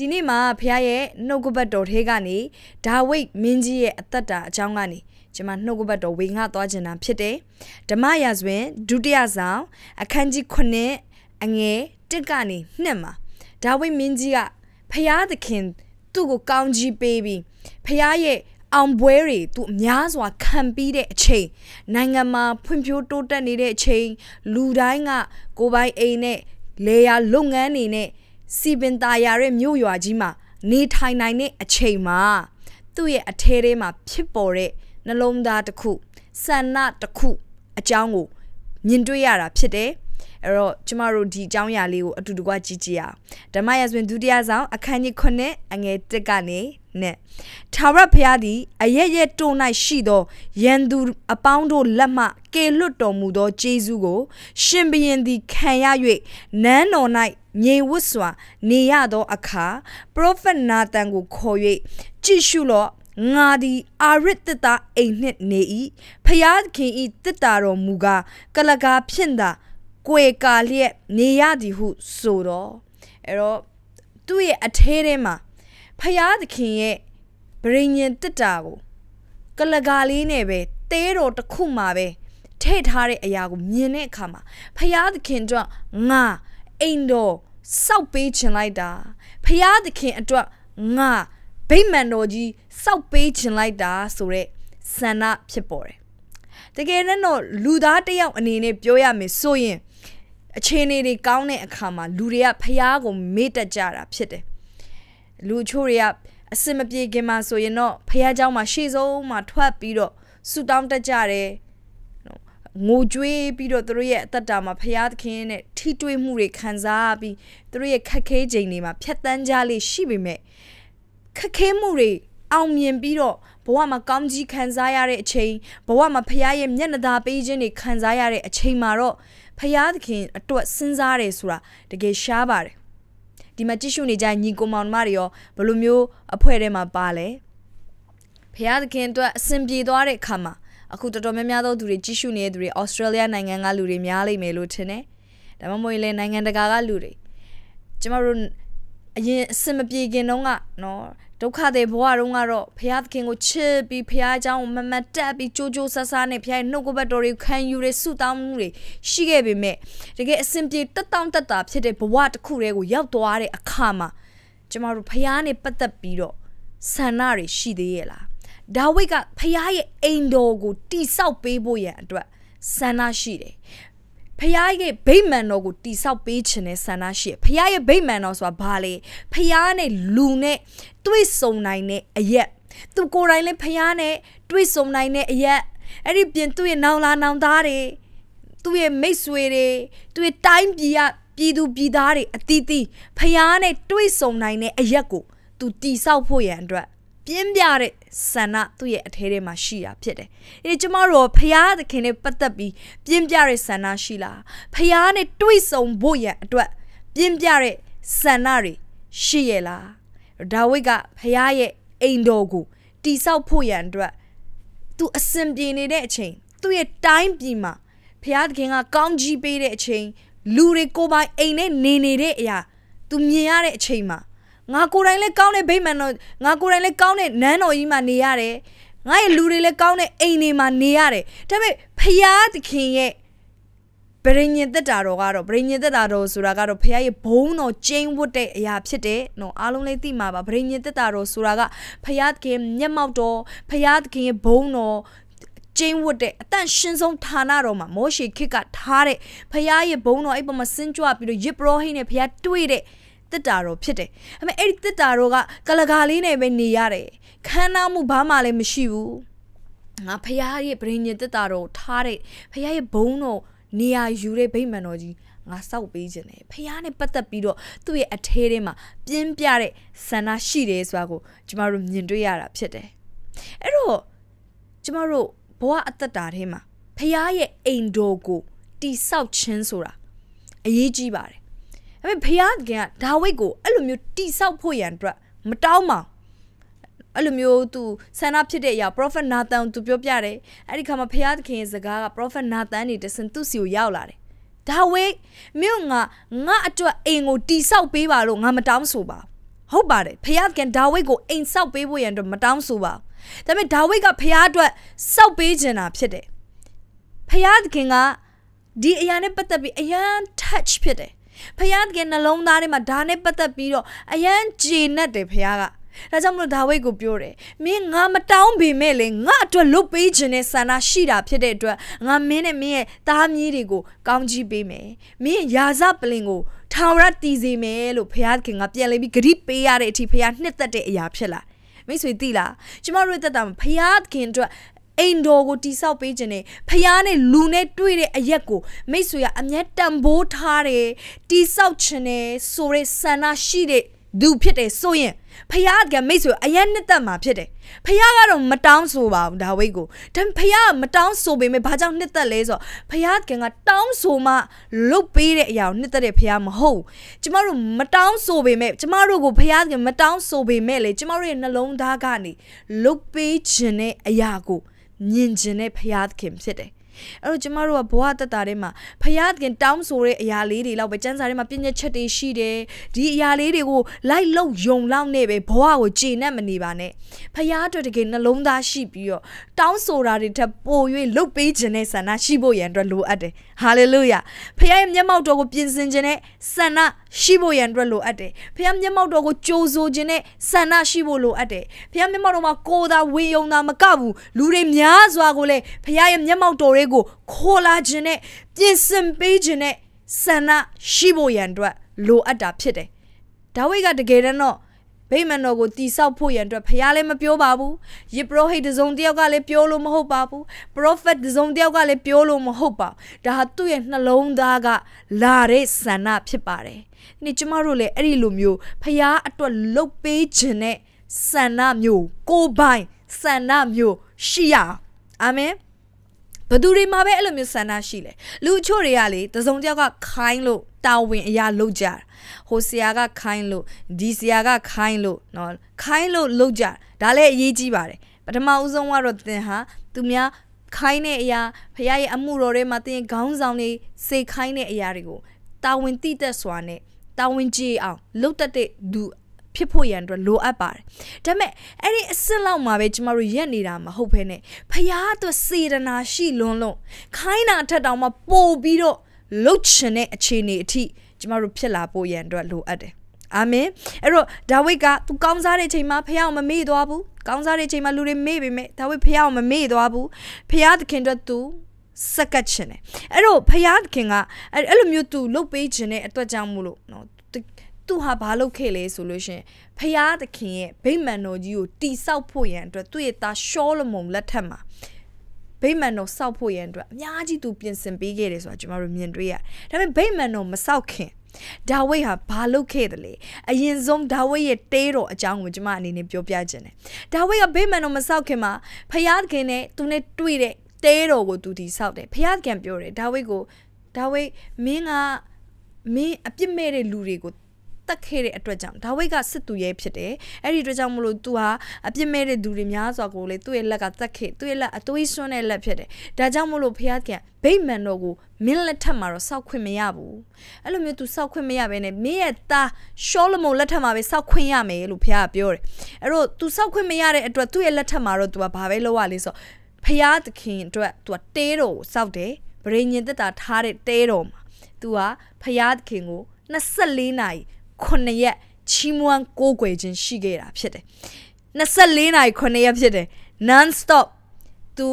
ဒီနေ့မှာဖခင်ရဲ့နှုတ်ကပတ်တော်ထဲကနေဒါဝိဒ်မင်းကြီးရဲ့အသက်တာအကြောင်းကနေကျွန်မနှုတ်ကပတ်တော်ဝေငှသွားခြင်းတာဖြစ်တယ်ဓမ္မရာဇဝင်ဒုတိယဆောင် အခန်းကြီး9အငယ်1ကနေ2မှာဒါဝိဒ်မင်းကြီးကဖခင်သခင်သူ့ကိုကောင်းကြီးပေးပြီးဖခင်ရဲ့အောင်ပွဲတွေသူအများစွာခံပြီးတဲ့အချိန်နိုင်ငံမှာဖွံ့ဖြိုးတိုးတက်နေတဲ့အချိန်လူတိုင်းကကိုယ်ပိုင်အိမ်နဲ့လေယာလုပ်ငန်းတွေနဲ့စီပင်သာယာရဲ့မြို့ရွာကြီးမှာနေထိုင်နိုင်တဲ့အချိန်မှာ သူ့ရဲ့အထဲထဲမှာဖြစ်ပေါ်တဲ့နှလုံးသားတစ်ခုဆန္ဒတစ်ခုအကြောင်းကိုမြင်တွေ့ရတာဖြစ်တယ်။အဲ့တော့ကျမတို့ဒီအကြောင်းအရာလေးကိုအတူတကွကြည့်ကြည့်ရအောင်။ဓမ္မရဆွေဒုတိယဆောင် အခန်းကြီး9အငယ်1ကနေနဲ့ထာဝရဘုရားသည်အရရဲ့တုံ၌ရှိသောရန်သူအပေါင်းတို့လက်မှကေလွတ်တော်မူသောယေရှုကို ရှင်ဘုရင်သည်ခံရ၍နန်းတော်၌မြေဝတ်စွာ နေရသော အခါပရောဖက်နာသန်ကို ခေါ်၍ကြည့်ရှုလော့ငါသည်အာရစ်တတအိမ်နှင့်နေ၏ဖျားခင်ဤတတတော်မူကားကလကာဖြင့်သာကွေကာလျက်နေရသည်ဟုဆိုတော့အဲ့တော့သူ့ရဲ့အထဲထဲမှာဖျားသခင်ရဲ့ဗရိညင်တစ်တာကိုကလကာလေးနဲ့ပဲတဲတော်တစ်ခုမှပဲထည့်ထားတဲ့အရာကိုမြင်တဲ့အခါမှာဖျားသခင်အတွက်ငါအိမ်တော်စောက်ပေးခြင်းလိုက်တာဖျားသခင်အတွက်ငါဗိမာန်တော်ကြီးစောက်ပေးခြင်းလိုက်တာဆိုတဲ့ဆန္ဒဖြစ်ပေါ်တယ်တကယ်တော့လူသားတယောက်အနေနဲ့ပြောရမယ်ဆိုရင်အခြေအနေတွေကောင်းတဲ့အခါမှာလူတွေကဖျားကိုမေ့တတ်ကြတာဖြစ်တယ်။လူအချို့တွေကအစင်မပြေခင်မှာဆိုရင်တော့ဖခင်เจ้าမှာရှေ့ဆုံးမှာထွက်ပြီးတော့ဆူတောင်းတက်ကြတယ်ငိုကြွေးပြီးတော့သူတို့ရဲ့အသက်တာမှာဖရာသခင်နဲ့ထိတွေ့မှုတွေခံစားပြီးသူတို့ရဲ့ခက်ခဲချိန်တွေမှာဖြတ်တန်းကြလေရှိပေမဲ့ခက်ခဲမှုတွေအောင်မြင်ပြီးတော့ဘဝမှာကောင်းကြီးခံစားရတဲ့အချိန်ဘဝမှာဖရာရဲ့မျက်နှာသာပေးခြင်းတွေခံစားရတဲ့အချိန်မှာတော့ဖရာသခင်အတွက်စဉ်းစားတယ်ဆိုတာတကယ်ရှားပါတယ်ဒီမှာကြည့်ရှုနေကြညီကိုမောင်နှမတွေရောဘယ်လိုမျိုးအဖွဲထဲမှာပါလဲဖျားသခင်အတွက်အဆင်ပြေသွားတဲ့အခါမှာအခုတော်တော်များများသောသူတွေကြည့်ရှုနေတဲ့သူတွေဩစတြေးလျနိုင်ငံကလူတွေများလိမ့်မယ်လို့ထင်တယ်။ဒါမှမဟုတ်လည်းနိုင်ငံတကာကလူတွေကျမတို့အရင်အဆင်မပြေခင်တုန်းကနော်ဒုက္ခတွေဘဝတုန်းကတော့ဖရာသခင်ကိုချစ်ပြီးဖရာအကြောင်းကိုမမတ်တက်ပြီးကြိုးကြိုးဆဆနဲ့ဖရာရဲ့နှုတ်ကပတ်တော်တွေခံယူတွေဆုတောင်းမှုတွေရှိခဲ့ပေမဲ့တကယ်အစဉ်ပြေတက်တောင့်တက်တာဖြစ်တဲ့ဘဝတစ်ခုတည်းကိုရောက်သွားတဲ့အခါမှာကျမတို့ဖရာနဲ့ပတ်သက်ပြီးတော့ဆန္ဒတွေရှိသေးရဲ့လားဒါဝိဒ်ကဖရာရဲ့အိမ်တော်ကိုတိဆောက်ပေးဖို့ရန်အတွက်ဆန္ဒရှိတယ်ဖះရဲ့ဗိမာန်တော်ကိုတိဆောက်ပေးခြင်းနဲ့ဆန္ဒရှိဖះရဲ့ဗိမာန်တော်ဆိုတာဘာလဲဖះနဲ့လူနဲ့တွေ့ဆုံနိုင်တဲ့အရက်သူကိုယ်တိုင်လည်းဖျားနဲ့တွေ့ဆုံနိုင်တဲ့အရက်အဲ့ဒီပြင်သူ့ရဲ့နောင်လာနောင်သားတွေသူ့ရဲ့မိတ်ဆွေတွေသူ့ရဲ့တိုင်းပြည်ကပြည်သူပြည်သားတွေအတီးတီးဖျားနဲ့တွေ့ဆုံနိုင်တဲ့အရက်ကိုသူတိဆောက်ဖို့ရန်အတွက်ပြင်းပြတဲ့ဆန္ဒသူ့ရဲ့အထဲထဲမှာရှိတာဖြစ်တယ်။အဲဒီကျမတို့ဖရားသခင်နဲ့ပတ်သက်ပြီးပြင်းပြတဲ့ဆန္ဒရှိလား။ဖရားနဲ့တွေ့ဆုံဖို့ရန်အတွက်ပြင်းပြတဲ့ဆန္ဒတွေရှိရဲ့လား။ဒါဝိဒ်ကဖះရဲ့အိမ်တော်ကိုတိဆောက်ဖို့ရန်အတွက်သူအစဉ်ပြေနေတဲ့အချိန်သူ့ရဲ့တိုင်းပြည်မှာဖះသခင်ကကောင်းကြီးပေးတဲ့အချိန်လူတွေကိုပိုင်အိမ်နဲ့နေနေတဲ့အရာ သူမြင်ရတဲ့အချိန်မှာငါကိုယ်တိုင်လည်းကောင်းတဲ့ဗိမာန်တော်ငါကိုယ်တိုင်လည်းကောင်းတဲ့နန်းတော်ကြီးမှာနေရတယ်ငါရဲ့လူတွေလည်းကောင်းတဲ့အိမ်တွေမှာနေရတယ်ဒါပေမဲ့ဖះသခင်ရဲ့ဗရိညင်တက်တာတော်ကတော့ဗရိညင်တက်တာတော်ဆိုတာကတော့ဖခင်ရဲ့ဘုံတော်ကျင်းဝတ်တဲ့အရာဖြစ်တယ်နော်အားလုံးလေးသိမှာပါဗရိညင်တက်တာတော်ဆိုတာကဖခင်မျက်မှောက်တော်ဖခင်ရဲ့ဘုံတော်ကျင်းဝတ်တဲ့အတန်ရှင်ဆုံးဌာနတော်မှာမောရှေခေတ်ကထားတဲ့ဖခင်ရဲ့ဘုံတော်အဲ့ပေါ်မှာဆင်းကြွပြီးတော့ယစ်ပရောဟိနဲ့ဖခင်တွေ့တဲ့တစ်တာတော်ဖြစ်တယ်။ဒါပေမဲ့အဲ့ဒီတစ်တာတော်ကကလကာလေးနဲ့ပဲနေရတယ်။ခမ်းနားမှုဘာမှလည်းမရှိဘူး။ငါဖရားရဲ့ဗြိဉ္ဉ်တစ်တာတော်ထားတဲ့ဖရားရဲ့ဘုံတော်နေရာယူတဲ့ဗိမ္မာန်တော်ကြီးငါစောက်ပေးခြင်းတယ်ဖះနဲ့ပတ်သက်ပြီးတော့သူ့ရဲ့အထဲထဲမှာပြင်းပြတဲ့ဆန္ဒရှိတယ်ဆိုတာကို ကျမတို့မြင်တွေ့ရတာဖြစ်တယ်အဲ့တော့ကျမတို့ဘဝအသက်တာထဲမှာဖះရဲ့အိမ်တော်ကိုတိဆောက်ခြင်းဆိုတာအရေးကြီးပါတယ်ဒါပေမဲ့ဖះကဒါဝိတ်ကိုအဲ့လိုမျိုးတိဆောက်ဖို့ရန်အတွက်မတောင်းပါဘူးအဲ့လိုမျိုးသူဆန္ဒဖြစ်တဲ့အရာ prophet Nathan သူပြောပြတယ်အဲ့ဒီခါမှာဘုရားသခင်ရဲ့စကားက prophet Nathan နေတဆင်သူ့စီကိုရောက်လာတယ်ဒါဝိမြို့ငါငါအတွက်အိမ်ကိုတိဆောက်ပေးပါလို့ငါမတောင်းဆိုပါဟုတ်ပါတယ်ဖယားကဒါဝိတ်ကိုအိမ်ဆောက်ပေးဖို့ရန်တော့မတောင်းဆိုပါဒါပေမဲ့ဒါဝိတ်ကဖယားအတွက်ဆောက်ပေးခြင်းတာဖြစ်တယ်ဖယားသခင်ကဒီအရာနဲ့ပတ်သက်ပြီးအရန် touch ဖြစ်တယ်ဖယားသခင်နှလုံးသားထဲမှာဒါနဲ့ပတ်သက်ပြီးတော့အရန်ကျေနပ်တယ်ဖယားကဒါကြောင့်မလို့ဒါဝိတ်ကိုပြောတယ်မင်းငါမတောင်းပေမဲ့လေငါအတွက်လွတ်ပေးခြင်းနဲ့ဆန္ဒရှိတာဖြစ်တဲ့အတွက်ငါမင်းနဲ့မင်းရဲ့သားမြေးတွေကိုကောင်းချီးပေးမယ်မင်းရာဇပလင်ကိုထာဝရတည်စေမယ်လို့ဘုရားသခင်ကပြန်လဲပြီးဂရိပေးရတဲ့အထိဘုရားနှစ်သက်တဲ့အရာဖြစ်လာမိတ်ဆွေသိလားကျမတို့ရဲ့တက်တာမှာဘုရားသခင်အတွက်အိမ်တော်ကိုတိဆောက်ပေးခြင်းနဲ့ဖះနဲ့လူနဲ့တွေ့တဲ့အရက်ကိုမိတ်ဆွေကအမျက်တံပိုးထားတယ်တိဆောက်ခြင်းနဲ့ဆိုရဲဆန္ဒရှိတဲ့သူဖြစ်တယ်ဆိုရင်ဖះကမိတ်ဆွေအယက်နှစ်သက်မှာဖြစ်တယ်ဖះကတော့မတောင်းဆိုပါဘူးဒါဝိတ်ကိုဒါဖះကမတောင်းဆိုပေမဲ့ဘာကြောင့်နှစ်သက်လဲဆိုတော့ဖះကကတောင်းဆိုမှလုတ်ပေးတဲ့အရာကိုနှစ်သက်တဲ့ဖះမဟုတ်ကျမတို့မတောင်းဆိုပေမဲ့ကျမတို့ကိုဖះကမတောင်းဆိုပေမဲ့လေကျမတို့ရဲ့နှလုံးသားကနေလုတ်ပေးခြင်းတဲ့အရာကိုမြင်ခြင်းတဲ့ဖះခင်ဖြစ်တယ်အဲ့တော့ကျမတို့ကဘဝတတတာထဲမှာဖယားခင်တောင်းဆိုတဲ့အရာလေးတွေလောက်ပဲစံစာထဲမှာပြည့်ညက်ချက်တွေရှိတယ်ဒီအရာလေးတွေကိုလိုက်လုံယုံလောက်နဲ့ပဲဘဝကိုကျေနပ်မနေပါနဲ့ဖယားအတွက်တကယ်နှလုံးသားရှိပြီးတော့တောင်းဆိုတာတွေထက်ပို၍လှုပ်ပေးခြင်းနဲ့ဆန္ဒရှိဖို့ရန်အတွက်လိုအပ်တယ်။ဟာလေလုယာဖခင်ရဲ့မျက်မှောက်တော်ကိုပြင်ဆင်ခြင်းနဲ့ဆန္ဒရှိဖို့ရန်အတွက်လိုအပ်တယ်ဖခင်မျက်မှောက်တော်ကိုကြိုးဆိုခြင်းနဲ့ဆန္ဒရှိဖို့လိုအပ်တယ်ဖခင်မျက်မှောက်တော်မှာကိုယ်သာဝေယုံသာမကဘူးလူတွေများစွာကိုလည်းဖခင်ရဲ့မျက်မှောက်တော်တွေကိုခေါ်လာခြင်းနဲ့ပြင်ဆင်ပေးခြင်းနဲ့ဆန္ဒရှိဖို့ရန်အတွက်လိုအပ်တာဖြစ်တယ်ဒါဝိဒ်ကတကယ်တမ်းတော့ဗိမာန်တော်ကိုတိဆောက်ဖို့ရန်အတွက်ဖခင်လည်းမပြောပါဘူးယေပရောဟိတ်တစုံတယောက်ကလည်းပြောလို့မဟုတ်ပါဘူးပရောဖက်တစုံတယောက်ကလည်းပြောလို့မဟုတ်ပါဘူးဒါဟာသူ့ရဲ့နှလုံးသားကလာတဲ့ဆန္ဒဖြစ်ပါတယ်နေ့ကျမတို့လည်းအဲ့ဒီလိုမျိုးဖခင်အတွက်လှုပ်ပေးခြင်းနဲ့ဆန္ဒမျိုးကိုယ်ပိုင် ဆန္ဒမျိုးရှိရအာမင်ဘသူတွေမှာပဲအဲ့လိုမျိုးဆန္ဒရှိလဲလူအချို့တွေကလေတစုံတစ်ယောက်ကခိုင်းလို့တာဝန်အရာလုပ်ကြဟိုဆရာကခိုင်းလို့ဒီဆရာကခိုင်းလို့နော်ခိုင်းလို့လုပ်ကြဒါလည်းအရေးကြီးပါတယ်ပထမဦးဆုံးကတော့သင်ဟာသူများခိုင်းတဲ့အရာဖခင်ရဲ့အမှုတော်ထဲမှာသင်ခေါင်းဆောင်တွေစေခိုင်းတဲ့အရာတွေကိုတာဝန်တိတက်စွာနဲ့တာဝန်ကြီးအောင်လုပ်တတ်တဲ့သူဖြစ်ဖို့ရန်အတွက်လိုအပ်ပါတယ်။ဒါပေမဲ့အဲ့ဒီအစစ်လောက်မှာပဲကျမတို့ရက်နေတာမဟုတ်ဘဲနဲ့ဖရားအတွက်စေတနာရှိလွန်းလွန်းခိုင်းတာထက်တောင်မှပိုပြီးတော့လှုပ်ချင်တဲ့အခြေအနေအထိ ကျမတို့ဖြစ်လာဖို့ရန်အတွက်လိုအပ်တယ်။အာမင်အဲ့တော့ဒါဝိဒ်ကသူကောင်းစားတဲ့အချိန်မှာဖះအောင်မမေ့သွားဘူးကောင်းစားတဲ့အချိန်မှာလူတွေမေ့ပေမဲ့ဒါဝိဒ်ဖះအောင်မမေ့သွားဘူးဖះသခင်အတွက်သူစကတ်ချင်တယ်အဲ့တော့ဖះသခင်ကအဲ့လိုမျိုးသူလှုပ်ပေးခြင်းတဲ့အတွက်ကြောင့်မို့လို့နော်သူဟာဘာလုပ်ခဲ့လဲဆိုလို့ရှင်ဖျားသခင်ရဲ့ဗိမာန်တော်ကြီးကိုတိဆောက်ဖို့ရန်အတွက်သူ့ရဲ့သားရှောလမုန်လက်ထက်မှာဗိမာန်တော်ဆောက်ဖို့ရန်အတွက်အများကြီးသူပြင်ဆင်ပေးခဲ့တယ်ဆိုတာကျွန်တော်တို့မြင်တွေ့ရတယ်။ဒါပေမဲ့ဗိမာန်တော်မဆောက်ခင်ဒါဝိတ်ဟာဘာလုပ်ခဲ့သလဲအရင်ဆုံးဒါဝိတ်ရဲ့တဲတော်အကြောင်းကိုကျွန်မအနေနဲ့ပြောပြခြင်းတယ်။ဒါဝိတ်ကဗိမာန်တော်မဆောက်ခင်မှာဖျားသခင်နဲ့သူနဲ့တွေ့တဲ့တဲတော်ကိုသူတိဆောက်တယ်။ဖျားသခင်ပြောတယ်ဒါဝိတ်ကိုဒါဝိတ်မင်းကမင်းအပြစ်မဲ့တဲ့လူတွေကိုတက်ခဲ့တဲ့အတွက်ကြောင့်ဒါဝိဒ်ကစစ်သူရဲဖြစ်တယ်အဲ့ဒီအတွက်ကြောင့်မလို့သူဟာအပြစ်မဲ့တဲ့သူတွေများစွာကိုလေသူ့ရဲ့လက်ကတက်ခဲ့သူ့ရဲ့လက်အသွေးစွန်းတဲ့လက်ဖြစ်တယ်ဒါကြောင့်မလို့ဖျားကဗိမာန်တော်ကိုမင်းလက်ထက်မှာတော့စောက်ခွင့်မရဘူးအဲ့လိုမျိုးသူစောက်ခွင့်မရဘဲနဲ့မင်းရဲ့သားရှောလမုန်လက်ထက်မှာပဲစောက်ခွင့်ရမယ်လို့ဖျားကပြောတယ်အဲ့တော့သူစောက်ခွင့်မရတဲ့အတွက်သူ့ရဲ့လက်ထက်မှာတော့သူကဘာပဲလုပ်ရလဲဆိုတော့ဖျားသခင်အတွက်သူကတဲတော်ကိုစောက်တယ်ဗရိညင်သက်တာထားတဲ့တဲတော်မှာသူကဖျားသခင်ကို24နာရီ9ရက်ချီးမွမ်းကိုးကွယ်ခြင်းရှိခဲ့တာဖြစ်တယ်24နာရီ9ရက်ဖြစ်တယ် non stop သူ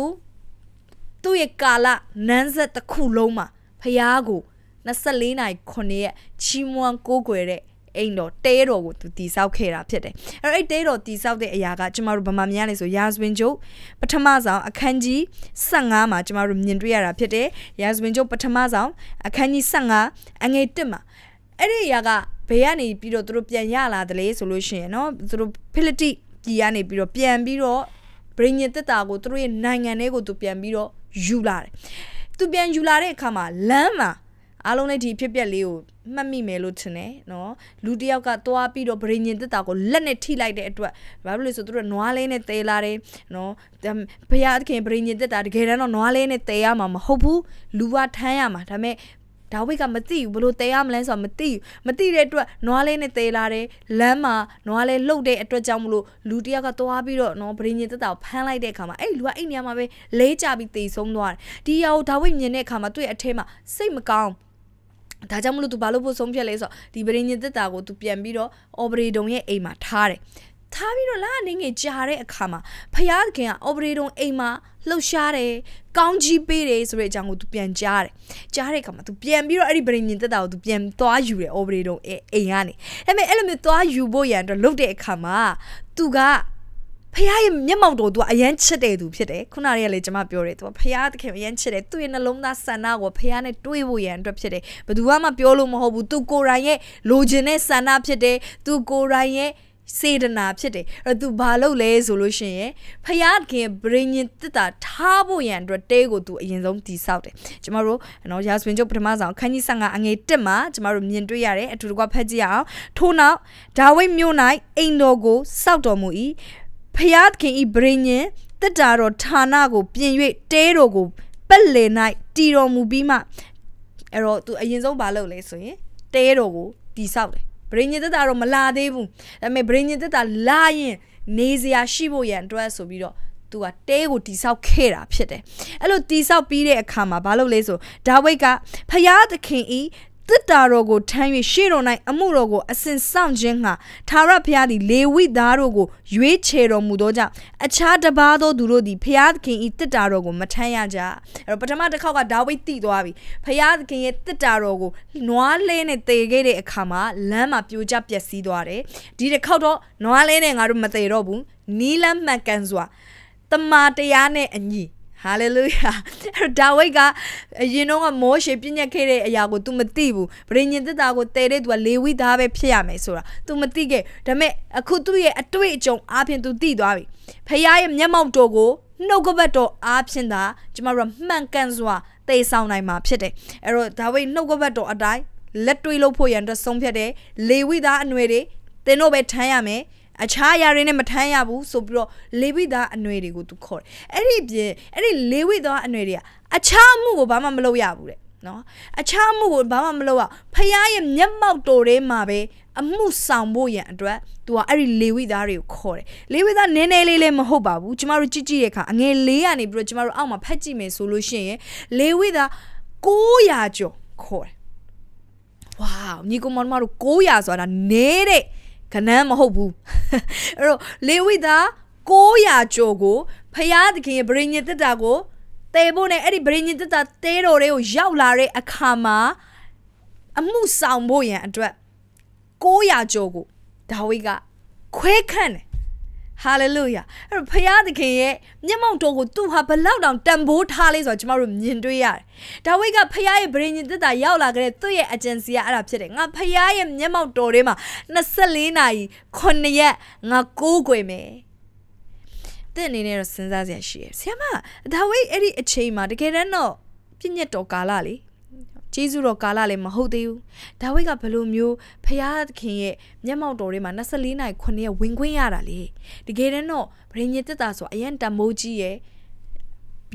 သူ့ရဲ့ကာလနန်းဆက်တစ်ခုလုံးမှာဖယားကို24နာရီ9ရက်ချီးမွမ်းကိုးကွယ်တဲ့အိမ်တော်တဲတော်ကိုသူတည်ဆောက်ခဲ့တာဖြစ်တယ်အဲ့တော့အဲ့တဲတော်တည်ဆောက်တဲ့အရာကကျမတို့ဗမာမြန်လဲဆိုရာဇဝင်ကျုပ်ပထမဆောင်အခန်းကြီး15မှာကျမတို့မြင်တွေ့ရတာဖြစ်တယ်ရာဇဝင်ကျုပ်ပထမဆောင်အခန်းကြီး15အငယ်1မှာအဲ့ဒီအရာကဘယ်ကနေပြီးတော့သူတို့ပြန်ရလာတယ်လဲဆိုလို့ရှိရင်เนาะသူတို့ Phility ပြည်ကနေပြီးတော့ပြန်ပြီးတော့ဗြိညင်တက်တာကိုသူတို့ရဲ့နိုင်ငံထဲကိုသူပြန်ပြီးတော့ယူလာတယ်။သူပြန်ယူလာတဲ့အခါမှာလမ်းမှာအားလုံးလည်းဒီဖြစ်ပျက်လေးကိုမှတ်မိမယ်လို့ထင်တယ်နော်လူတယောက်ကသွားပြီးတော့ဗရင်ညင်တက်တာကိုလက်နဲ့ထိလိုက်တဲ့အတွက်ဘာလို့လဲဆိုသူတို့နွားလေးနဲ့တဲလာတယ်နော်ဘုရားသခင်ဗရင်ညင်တက်တာတကယ်တမ်းတော့နွားလေးနဲ့တဲရမှာမဟုတ်ဘူးလူကထမ်းရမှာဒါပေမဲ့ဒါဝိတ်ကမသိဘူးဘလို့တဲရမလဲဆိုတော့မသိဘူးမသိတဲ့အတွက်နွားလေးနဲ့တဲလာတယ်လမ်းမှာနွားလေးလှုပ်တဲ့အတွက်ကြောင့်မလို့လူတယောက်ကသွားပြီးတော့နော်ဗရင်းရင်တက်တာကိုဖမ်းလိုက်တဲ့အခါမှာအဲ့လူကအဲ့နေရာမှာပဲလေးကြပြီးတေဆုံးသွားတယ်ဒီရာကိုဒါဝိတ်မြင်တဲ့အခါမှာသူ့ရဲ့အထဲမှာစိတ်မကောင်းဒါကြောင့်မလို့ तू ဘာလို့ဖို့ဆုံးဖြတ်လဲဆိုတော့ဒီဗရင်းရင်တက်တာကို तू ပြန်ပြီးတော့အော်ပရေဒုံရဲ့အိမ်မှာထားတယ်ထားပြီးတော့လာနေငယ်ကြာတဲ့အခါမှာဖယားသခင်ကအော်ပရေတွန်အိမ်မှာလှုပ်ရှားတယ်ကောင်းကြီးပေးတယ်ဆိုတဲ့အကြောင်းကိုသူပြန်ကြားတယ်ကြားတဲ့အခါမှာသူပြန်ပြီးတော့အဲ့ဒီပရိညင်သက်တာကိုသူပြန်သွားယူတယ်အော်ပရေတွန်အိမ်ကနေဒါပေမဲ့အဲ့လိုမျိုးသွားယူဖို့ရန်အတွက်လှုပ်တဲ့အခါမှာသူကဖះရဲ့မျက်မှောက်တော်သူကအရန်ချစ်တယ်သူဖြစ်တယ်ခုနလေးကလည်းကျွန်မပြောတယ်သူကဖះသခင်အရန်ချစ်တယ်သူ့ရဲ့နှလုံးသားဆန္ဒကိုဖះနဲ့တွေးဖို့ရန်အတွက်ဖြစ်တယ်ဘယ်သူမှပြောလို့မဟုတ်ဘူးသူကိုယ်တိုင်ရဲ့လိုချင်တဲ့ဆန္ဒဖြစ်တယ်သူကိုယ်တိုင်ရဲ့စေတနာဖြစ်တယ်အဲ့တော့ तू ဘာလုပ်လဲဆိုလို့ရှင်ရယ်ဖယားခင်ဗြိညင်တစ်တာထားဖို့ရန်အတွက်တဲကို तू အရင်ဆုံးတိဆောက်တယ်ကျမတို့နော်ရာဇဝင်ကျုပ်ပထမဆောင်ခန်းကြီး55အငယ်1မှာကျမတို့မြင်တွေ့ရတယ်အထူးတကွဖတ်ကြည့်အောင်ထို့နောက်ဒါဝိမြို့၌အိမ်တော်ကိုစောက်တော်မူ၏ဖယားခင်ဤဗြိညင်တစ်တာတော်ဌာနကို ပြင်၍တဲတော်ကိုပက်လည်၌တည်တော်မူပြီးမှအဲ့တော့ तू အရင်ဆုံးဘာလုပ်လဲဆိုရင်တဲတော်ကိုတိဆောက်တယ်ဗြိဉ္ဉေတ္တာတော့မလာသေးဘူးဒါပေမဲ့ဗြိဉ္ဉေတ္တာလာရင်နေစရာရှိဖို့ရန်အတွက်ဆိုပြီးတော့သူကတဲကိုတိဆောက်ခဲ့တာဖြစ်တယ်အဲ့လိုတိဆောက်ပြီးတဲ့အခါမှာဘာလုပ်လဲဆိုဒါဝိတ်ကဖျားသခင်ဤတစ္တာတော်ကိုထမ်း၍ရှေ့တော်၌အမှုတော်ကို အစဉ်ဆောင်ခြင်းငှာသာရဘုရားသည်လေဝိသားတို့ကိုရွေးချယ်တော်မူသောကြောင့်အခြားတစ်ပါးသောသူတို့သည်ဘုရားသခင်၏တစ္တာတော်ကိုမထမ်းရကြအဲ့တော့ပထမတစ်ခေါက်ကဒါဝိဒ်တည်သွားပြီဘုရားသခင်ရဲ့တစ္တာတော်ကိုနွားလဲနဲ့တည်ခဲ့တဲ့အခါမှာလမ်းမှာပြိုကျပျက်စီးသွားတယ်ဒီတစ်ခေါက်တော့နွားလဲနဲ့ငါတို့မတည်တော့ဘူးနီးလမ်းမှန်ကန်စွာတမာတရားနဲ့အညီဟာလေလုယာဒါဝိတ်ကအရင်တော့မောရှေပြည့်ညက်ခဲ့တဲ့အရာကို तू မသိဘူးဗြိဉ္ဉ်သက်တာကိုတည်တဲ့ तू ကလေဝိသားပဲဖြစ်ရမယ်ဆိုတာ तू မသိခဲ့ဒါပေမဲ့အခုသူ့ရဲ့အတွေ့အကြုံအားဖြင့် तू သိသွားပြီဖခင်ရဲ့မျက်မှောက်တော်ကိုနှုတ်ကပတ်တော်အားဖြင့်သာကျမတို့မှန်ကန်စွာသိဆောင်နိုင်မှာဖြစ်တယ်အဲ့တော့ဒါဝိတ်နှုတ်ကပတ်တော်အတိုင်းလက်တွေ့လုပ်ဖို့ရန်အတွက်ဆုံးဖြတ်တယ်လေဝိသားအနွယ်တွေသင်တို့ပဲထမ်းရမယ်အခြားအရာတွေနဲ့မထမ်းရဘူးဆိုပြီးတော့လေဝိသားအနွယ်တွေကိုသူခေါ်တယ်အဲ့ဒီပြင်အဲ့ဒီလေဝိသားအနွယ်တွေကအခြားမှုကိုဘာမှမလုပ်ရဘူးတဲ့နော်အခြားမှုကိုဘာမှမလုပ်ရဖခင်ရဲ့မျက်မှောက်တော်ထဲမှာပဲအမှုဆောင်ဖို့ရန်အတွက်သူကအဲ့ဒီလေဝိသားတွေကိုခေါ်တယ်လေဝိသားနည်းနည်းလေးလည်းမဟုတ်ပါဘူးကျမတို့ကြည့်ကြည့်ရခါအငယ်လေးကနေပြီးတော့ကျမတို့အောက်မှာဖတ်ကြည့်မယ်ဆိုလို့ရှိရင်လေဝိသား900ကျော်ခေါ်တယ်ဝေါညီကောင်မတို့900ဆိုတာနည်းတဲ့ကနန်းမဟုတ်ဘူးအဲ့တော့လေဝိသား900ကျော်ကိုဖျားသခင်ဗြိညင်တက်တာကိုတဲဖို့နဲ့အဲ့ဒီဗြိညင်တက်တာတဲတော်တွေကိုရောက်လာတဲ့အခါမှာအမှုဆောင်ဖို့ရန်အတွက်900ကျော်ကိုဒါဝိကခွဲခန့်တယ်ဟာလေလုယာအဲ့တော့ဖခင်သခင်ရဲ့မျက်မှောက်တော်ကိုသူဟာဘလောက်တောင်တန်ဖိုးထားလဲဆိုတော့ကျမတို့မြင်တွေ့ရတယ်ဒါဝိဒ်ကဖခင်ရဲ့ဗြိဉ္ဉ်သက်တာရောက်လာကြတဲ့သူ့ရဲ့အဂျင်စီကအဲ့ဒါဖြစ်တယ်ငါဖခင်ရဲ့မျက်မှောက်တော်ထဲမှာ24နာရီ9ရက်ငါကိုးကွယ်မယ်တဲ့အနေနဲ့တော့စဉ်းစားစရာရှိရယ်ဆရာမဒါဝိဒ်အဲ့ဒီအချိန်မှာတကယ်တမ်းတော့ပြည့်ညက်တော်ကာလလေကျေးဇူးတော်ကာလလည်းမဟုတ်သေးဘူးဒါဝိဒ်ကဘလို့မျိုးဖျားသခင်ရဲ့မျက်မှောက်တော်ထဲမှာ24နိုင်9ရက်ဝင်ခွင့်ရတာလေတကယ်တော့ဗြိဉ္ညတက်တာဆိုအရန်တမိုးကြီးရဲ့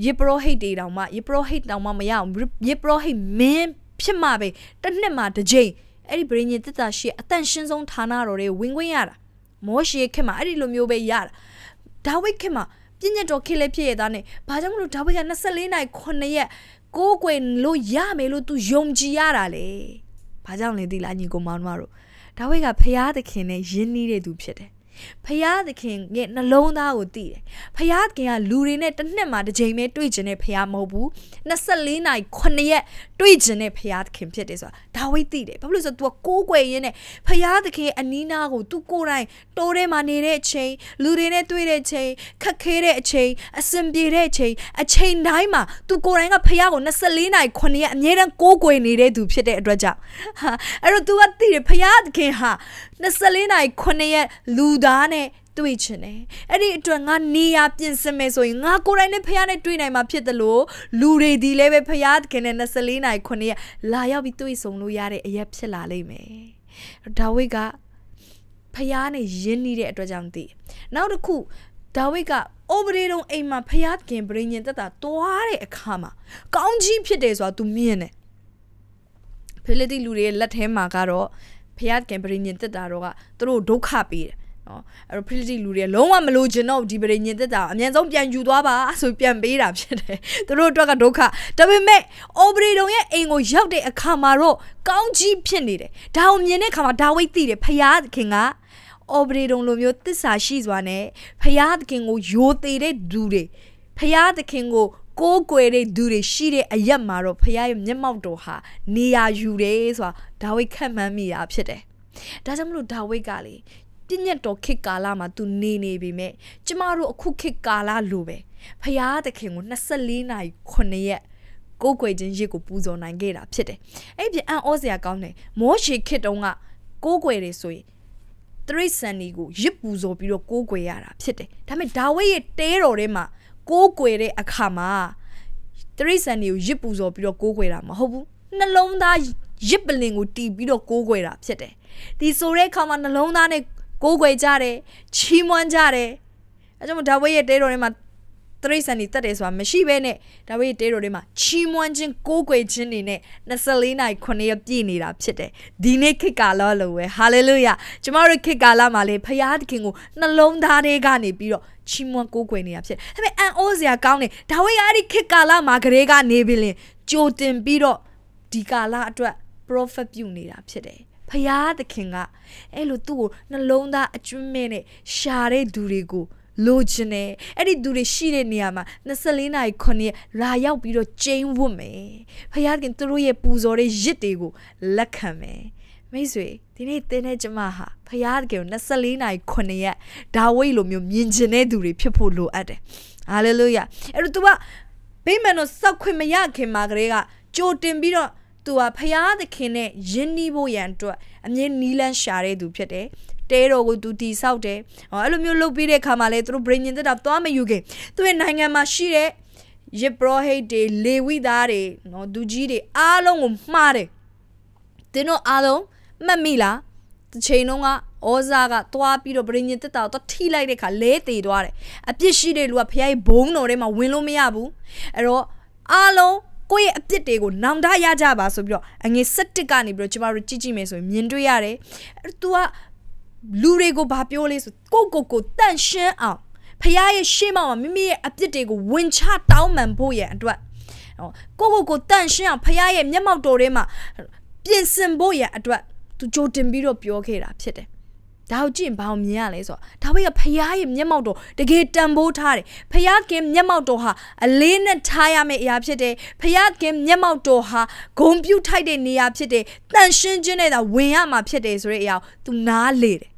ယေပရောဟိတ်တွေတောင်မှယေပရောဟိတ်တောင်မှမရအောင်ယေပရောဟိတ်မင်းဖြစ်မှာပဲတစ်နှစ်မှာတစ်ကြိမ်အဲ့ဒီဗြိဉ္ညတက်တာရှိအတန်ရှင်းဆုံးဌာနတော်တွေဝင်ခွင့်ရတာမောရှေခင်မှာအဲ့ဒီလိုမျိုးပဲရတာဒါဝိဒ်ခင်မှာပြည့်ညတ်တော်ခေလည်းဖြစ်ရတာနဲ့ဘာကြောင့်မလို့ဒါဝိဒ်က24နိုင်9ရက်ကိုးကွယ်လို့ရမယ်လို့ तू ယုံကြည်ရတာလေ။ဘာကြောင့်လဲသိလားညီကိုမောင်တို့ဒါဝိတ်ကဖရာသခင်နဲ့ယဉ်နီးတဲ့သူဖြစ်တယ်ဖယားသခင်ရဲ့နှလုံးသားကိုသိတယ်ဖယားသခင်ကလူတွေနဲ့တစ်နှစ်မှာတစ်ချိန်ပဲတွေ့ကျင်တဲ့ဖယားမဟုတ်ဘူး24နာရီ9ရက်တွေ့ကျင်တဲ့ဖယားသခင်ဖြစ်တယ်ဆိုတာဒါဝိသိတယ်ဘာလို့လဲဆိုတော့ तू ကိုးကွယ်ရင်းနဲ့ဖယားသခင်အနီးနားကို तू ကိုယ်တိုင်တိုးထဲမှာနေတဲ့အချိန်လူတွေနဲ့တွေ့တဲ့အချိန်ခက်ခဲတဲ့အချိန်အဆင်ပြေတဲ့အချိန်အချိန်တိုင်းမှာ तू ကိုယ်တိုင်ကဖယားကို24နာရီ9ရက်အမြဲတမ်းကိုးကွယ်နေတဲ့သူဖြစ်တဲ့အတွက်ကြောင့်ဟာအဲ့တော့ तू ကသိတယ်ဖယားသခင်ဟာ24နာရီ9ရက်လူသားနဲ့တွေ့ချင်တယ်အဲ့ဒီအတွက်ငါနေရပြင်ဆင်မယ်ဆိုရင်ငါကိုယ်တိုင်နဲ့ဖခင်နဲ့တွေ့နိုင်မှာဖြစ်တယ်လို့လူတွေဒီလည်းပဲဖခင်တခင်နဲ့24နိုင်9ရက်လာရောက်ပြီးတွေ့ဆုံလို့ရတဲ့အရက်ဖြစ်လာလိမ့်မယ်ဒါဝိဒ်ကဖခင်နဲ့ယဉ်နေတဲ့အတွက်ကြောင့်သိနောက်တစ်ခုဒါဝိဒ်ကအိုဘရေတုံအိမ်မှာဖျားခင်ဗြိညင်တက်တာတွားတဲ့အခါမှာကောင်းကြီးဖြစ်တယ်ဆိုတာ तू မြင်တယ်ဖိလိတိလူတွေရဲ့လက်ထဲမှာကတော့ဖျားခင်ဗြိညင်တက်တာတော့ကသူတို့ဒုက္ခပေးတယ်နော်အဲ့တော့ pretty လူတွေလုံးဝမလိုချင်တော့ဒီပရိညင်သက်တာအမြန်ဆုံးပြန်ယူသွားပါဆိုပြန်ပေးတာဖြစ်တယ်သူတို့အတွက်ကဒုက္ခဒါပေမဲ့ operator ရဲ့အိမ်ကို ရောက်တဲ့အခါမှာတော့ကောင်းကြီးဖြစ်နေတယ်ဒါကိုမြင်တဲ့အခါမှာဒါဝိတ်သိတယ်ဖယားခင်ကအော်ပရေတုံလိုမျိုးတစ္ဆာရှိစွာနဲ့ဖရာသခင်ကိုယိုသေးတဲ့သူတွေဖရာသခင်ကိုကိုးကွယ်တဲ့သူတွေရှိတဲ့အရက်မှာတော့ဖရာရဲ့မျက်မှောက်တော်ဟာနေရာယူတယ်ဆိုတာဒါဝိဒ်ခန့်မှန်းမိတာဖြစ်တယ်။ဒါကြောင့်မလို့ဒါဝိဒ်ကလေပြည့်ညက်တော်ခေတ်ကာလမှာသူနေနေပေမဲ့ကျမတို့အခုခေတ်ကာလလိုပဲဖရာသခင်ကို24နာရီ9ရက်ကိုကိုွယ်ချင်းရစ်ကိုပူဇော်နိုင်ခဲ့တာဖြစ်တယ်။အဲ့ပြင်အံ့ဩစရာကောင်းတယ်။မောရှေခေတ်တုန်းကကိုကိုွယ်တွေဆိုရင်တရိတ်ဆန်တွေကိုရစ်ပူဇော်ပြီးတော့ကိုကိုွယ်ရတာဖြစ်တယ်။ဒါပေမဲ့ဒါဝိရဲ့တဲတော်ထဲမှာကိုကိုွယ်တဲ့အခါမှာတရိတ်ဆန်တွေကိုရစ်ပူဇော်ပြီးတော့ကိုကိုွယ်တာမဟုတ်ဘူး။နှလုံးသားရစ်ပလင်ကိုတီးပြီးတော့ကိုကိုွယ်တာဖြစ်တယ်။ဒီဆိုတဲ့အခါမှာနှလုံးသားနဲ့ကိုးကွယ်ကြတယ်ချီးမွမ်းကြတယ်အဲကြောင့်ဒါဝိရဲ့တဲတော်ထဲမှာတရိษံတွေတက်တယ်ဆိုတာမရှိဘဲနဲ့ဒါဝိတဲတော်တွေမှာချီးမွမ်းခြင်းကိုးကွယ်ခြင်းတွေနဲ့24နိုင်9ရက်ပြည့်နေတာဖြစ်တယ်ဒီနေ့ခေတ်ကာလလိုပဲဟာလေလုယာကျမတို့ခေတ်ကာလမှာလေဖရာသခင်ကိုနှလုံးသားထဲကနေပြီးတော့ချီးမွမ်းကိုးကွယ်နေတာဖြစ်ဒါပေမဲ့အံ့ဩစရာကောင်းတယ်ဒါဝိကအဲ့ဒီခေတ်ကာလမှာကလေးကနေပြီးလင်ကြိုတင်ပြီးတော့ဒီကာလအတွက် prophet ပြုနေတာဖြစ်တယ်ဖရာသခင်ကအဲ့လိုသူ့ကိုနှလုံးသားအကျွမ်းမဲ့နဲ့ရှာတဲ့သူတွေကိုလိုချင်တယ်အဲ့ဒီသူတွေရှိတဲ့နေရာမှာ24နာရီ9ရက်လာရောက်ပြီးတော့ကျင်းဝတ်မယ်ဖခင်ကသူတို့ရဲ့ပူဇော်တဲ့ရစ်တွေကိုလက်ခံမယ်မိတ်ဆွေဒီနေ့တင်းတဲ့ကျမဟာဖခင်က24နာရီ9ရက်ဒါဝိတ်လိုမျိုးမြင်ကျင်တဲ့သူတွေဖြစ်ဖို့လိုအပ်တယ်ဟာလေလုယာအဲ့တော့ तू ကဘိမှန်တော့စောက်ခွင့်မရခင်မှာကလေးကကြိုတင်ပြီးတော့သူဟာဖရာသခင်နဲ့ယဉ်နီးဖို့ရန်အတွက်အမြင့်နီးလန်းရှာတဲ့သူဖြစ်တယ်တဲတော်ကိုသူတီဆောက်တယ်။ဟောအဲ့လိုမျိုးလုပ်ပြီးတဲ့အခါမှာလဲသူတို့ဗြိညင်သက်တာသွားမယူခင်သူရဲ့နိုင်ငံမှာရှိတဲ့ယေဘရဟိတ်တွေလေဝိသားတွေနော်သူကြီးတွေအားလုံးကိုမှားတယ်။သင်တို့အားလုံးမှတ်မိလား။တစ်ချိန်လုံးကဩဇာကသွားပြီးတော့ဗြိညင်သက်တာကိုသွားထိလိုက်တဲ့အခါလဲတေသွားတယ်။အပြစ်ရှိတဲ့လူကဖခင်ဘုံတော်ထဲမှာဝင်လို့မရဘူး။အဲ့တော့အားလုံးကိုယ့်ရဲ့အပြစ်တွေကိုနောင်တရကြပါဆိုပြီးတော့အငွေ17ကနေပြီးတော့ကျမတို့ကြည့်ကြည့်မယ်ဆိုရင်မြင်တွေ့ရတယ်။ तू ကလူတွေကိုဘာပြောလဲဆိုကိုကိုကိုတန့်ရှင်းအောင်ဖခင်ရဲ့ရှေ့မှာမိမိရဲ့အပြစ်တွေကိုဝင်ချတောင်းပန်ဖို့ရန်အတွက်ကိုကိုကိုတန့်ရှင်းအောင်ဖခင်ရဲ့မျက်မှောက်တော်ထဲမှာပြင်ဆင်ဖို့ရန်အတွက်သူကြိုတင်ပြီးတော့ပြောခဲ့တာဖြစ်တယ်ဒါကိုကြည့်ဘာအောင်မြင်ရလဲဆိုတော့ဒါဝိကဖရားရဲ့မျက်မှောက်တော်တကယ်တန်ဖိုးထားတယ်ဖရားခင်မျက်မှောက်တော်ဟာအလေးနဲ့ထားရမယ့်အရာဖြစ်တယ်ဖရားခင် မျက်မှောက်တော်ဟာဂုံပြုတ်ထိုက်တဲ့နေရာဖြစ်တယ်တန်ရှင်းခြင်းနဲ့သာဝင်ရမှာဖြစ်တယ်ဆိုတဲ့အရာကို तू နားလေတယ်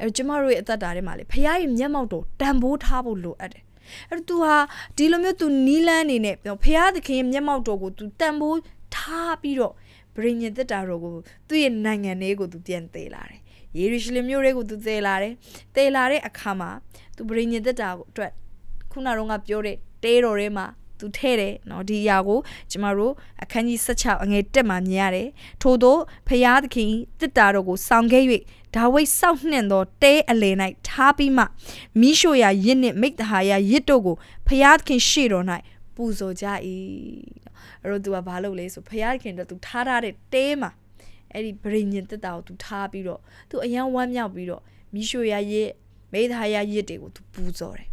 အဲကျမတို့ရဲ့အသက်တာထဲမှာလေဖရားရဲ့မျက်မှောက်တော်တန်ဖိုးထားဖို့လိုအပ်တယ်အဲ့တော့ तू ဟာဒီလိုမျိုး तू နီးလန်းနေနဲ့ဖရားသခင်ရဲ့မျက်မှောက်တော်ကို तू တန်ဖိုးထားပြီးတော့ဗြိဉ္ဉ်သက်တာတော်ကိုသူ့ရဲ့နိုင်ငံလေးကိုသူပြန်သေးလာတယ်ယေရုရှလင်မြို့တွေကိုသူသေလာတယ်သေလာတဲ့အခါမှာသူဗြိညင်သက်တာကိုအတွက်ခုနတော့ကပြောတဲ့တဲတော်ထဲမှာသူထဲ့တယ်เนาะဒီအရာကိုကျမတို့အခန်းကြီး16အငယ်1မှာမြင်ရတယ်ထို့သောဖျားသခင်တစ်တာတော်ကိုဆောင်ခဲ့၍ဒါဝိဒ်စောက်နှင့်သောတဲအလယ်၌ထားပြီးမှမိရှုရာရစ်နှင့်မိတ္တဟာရာရစ်တို့ကိုဖျားသခင်ရှေ့တော်၌ပူဇော်ကြ၏အဲ့တော့သူကဘာလုပ်လဲဆိုဖျားသခင်တို့သူထားထားတဲ့တဲမှာအဲ့ဒီဗရိညင်တက်တာကိုသူထားပြီးတော့သူအရန်ဝမ်းမြောက်ပြီးတော့မီရှိုရရစ်မေသာရရစ်တွေကိုသူပူဇော်တယ်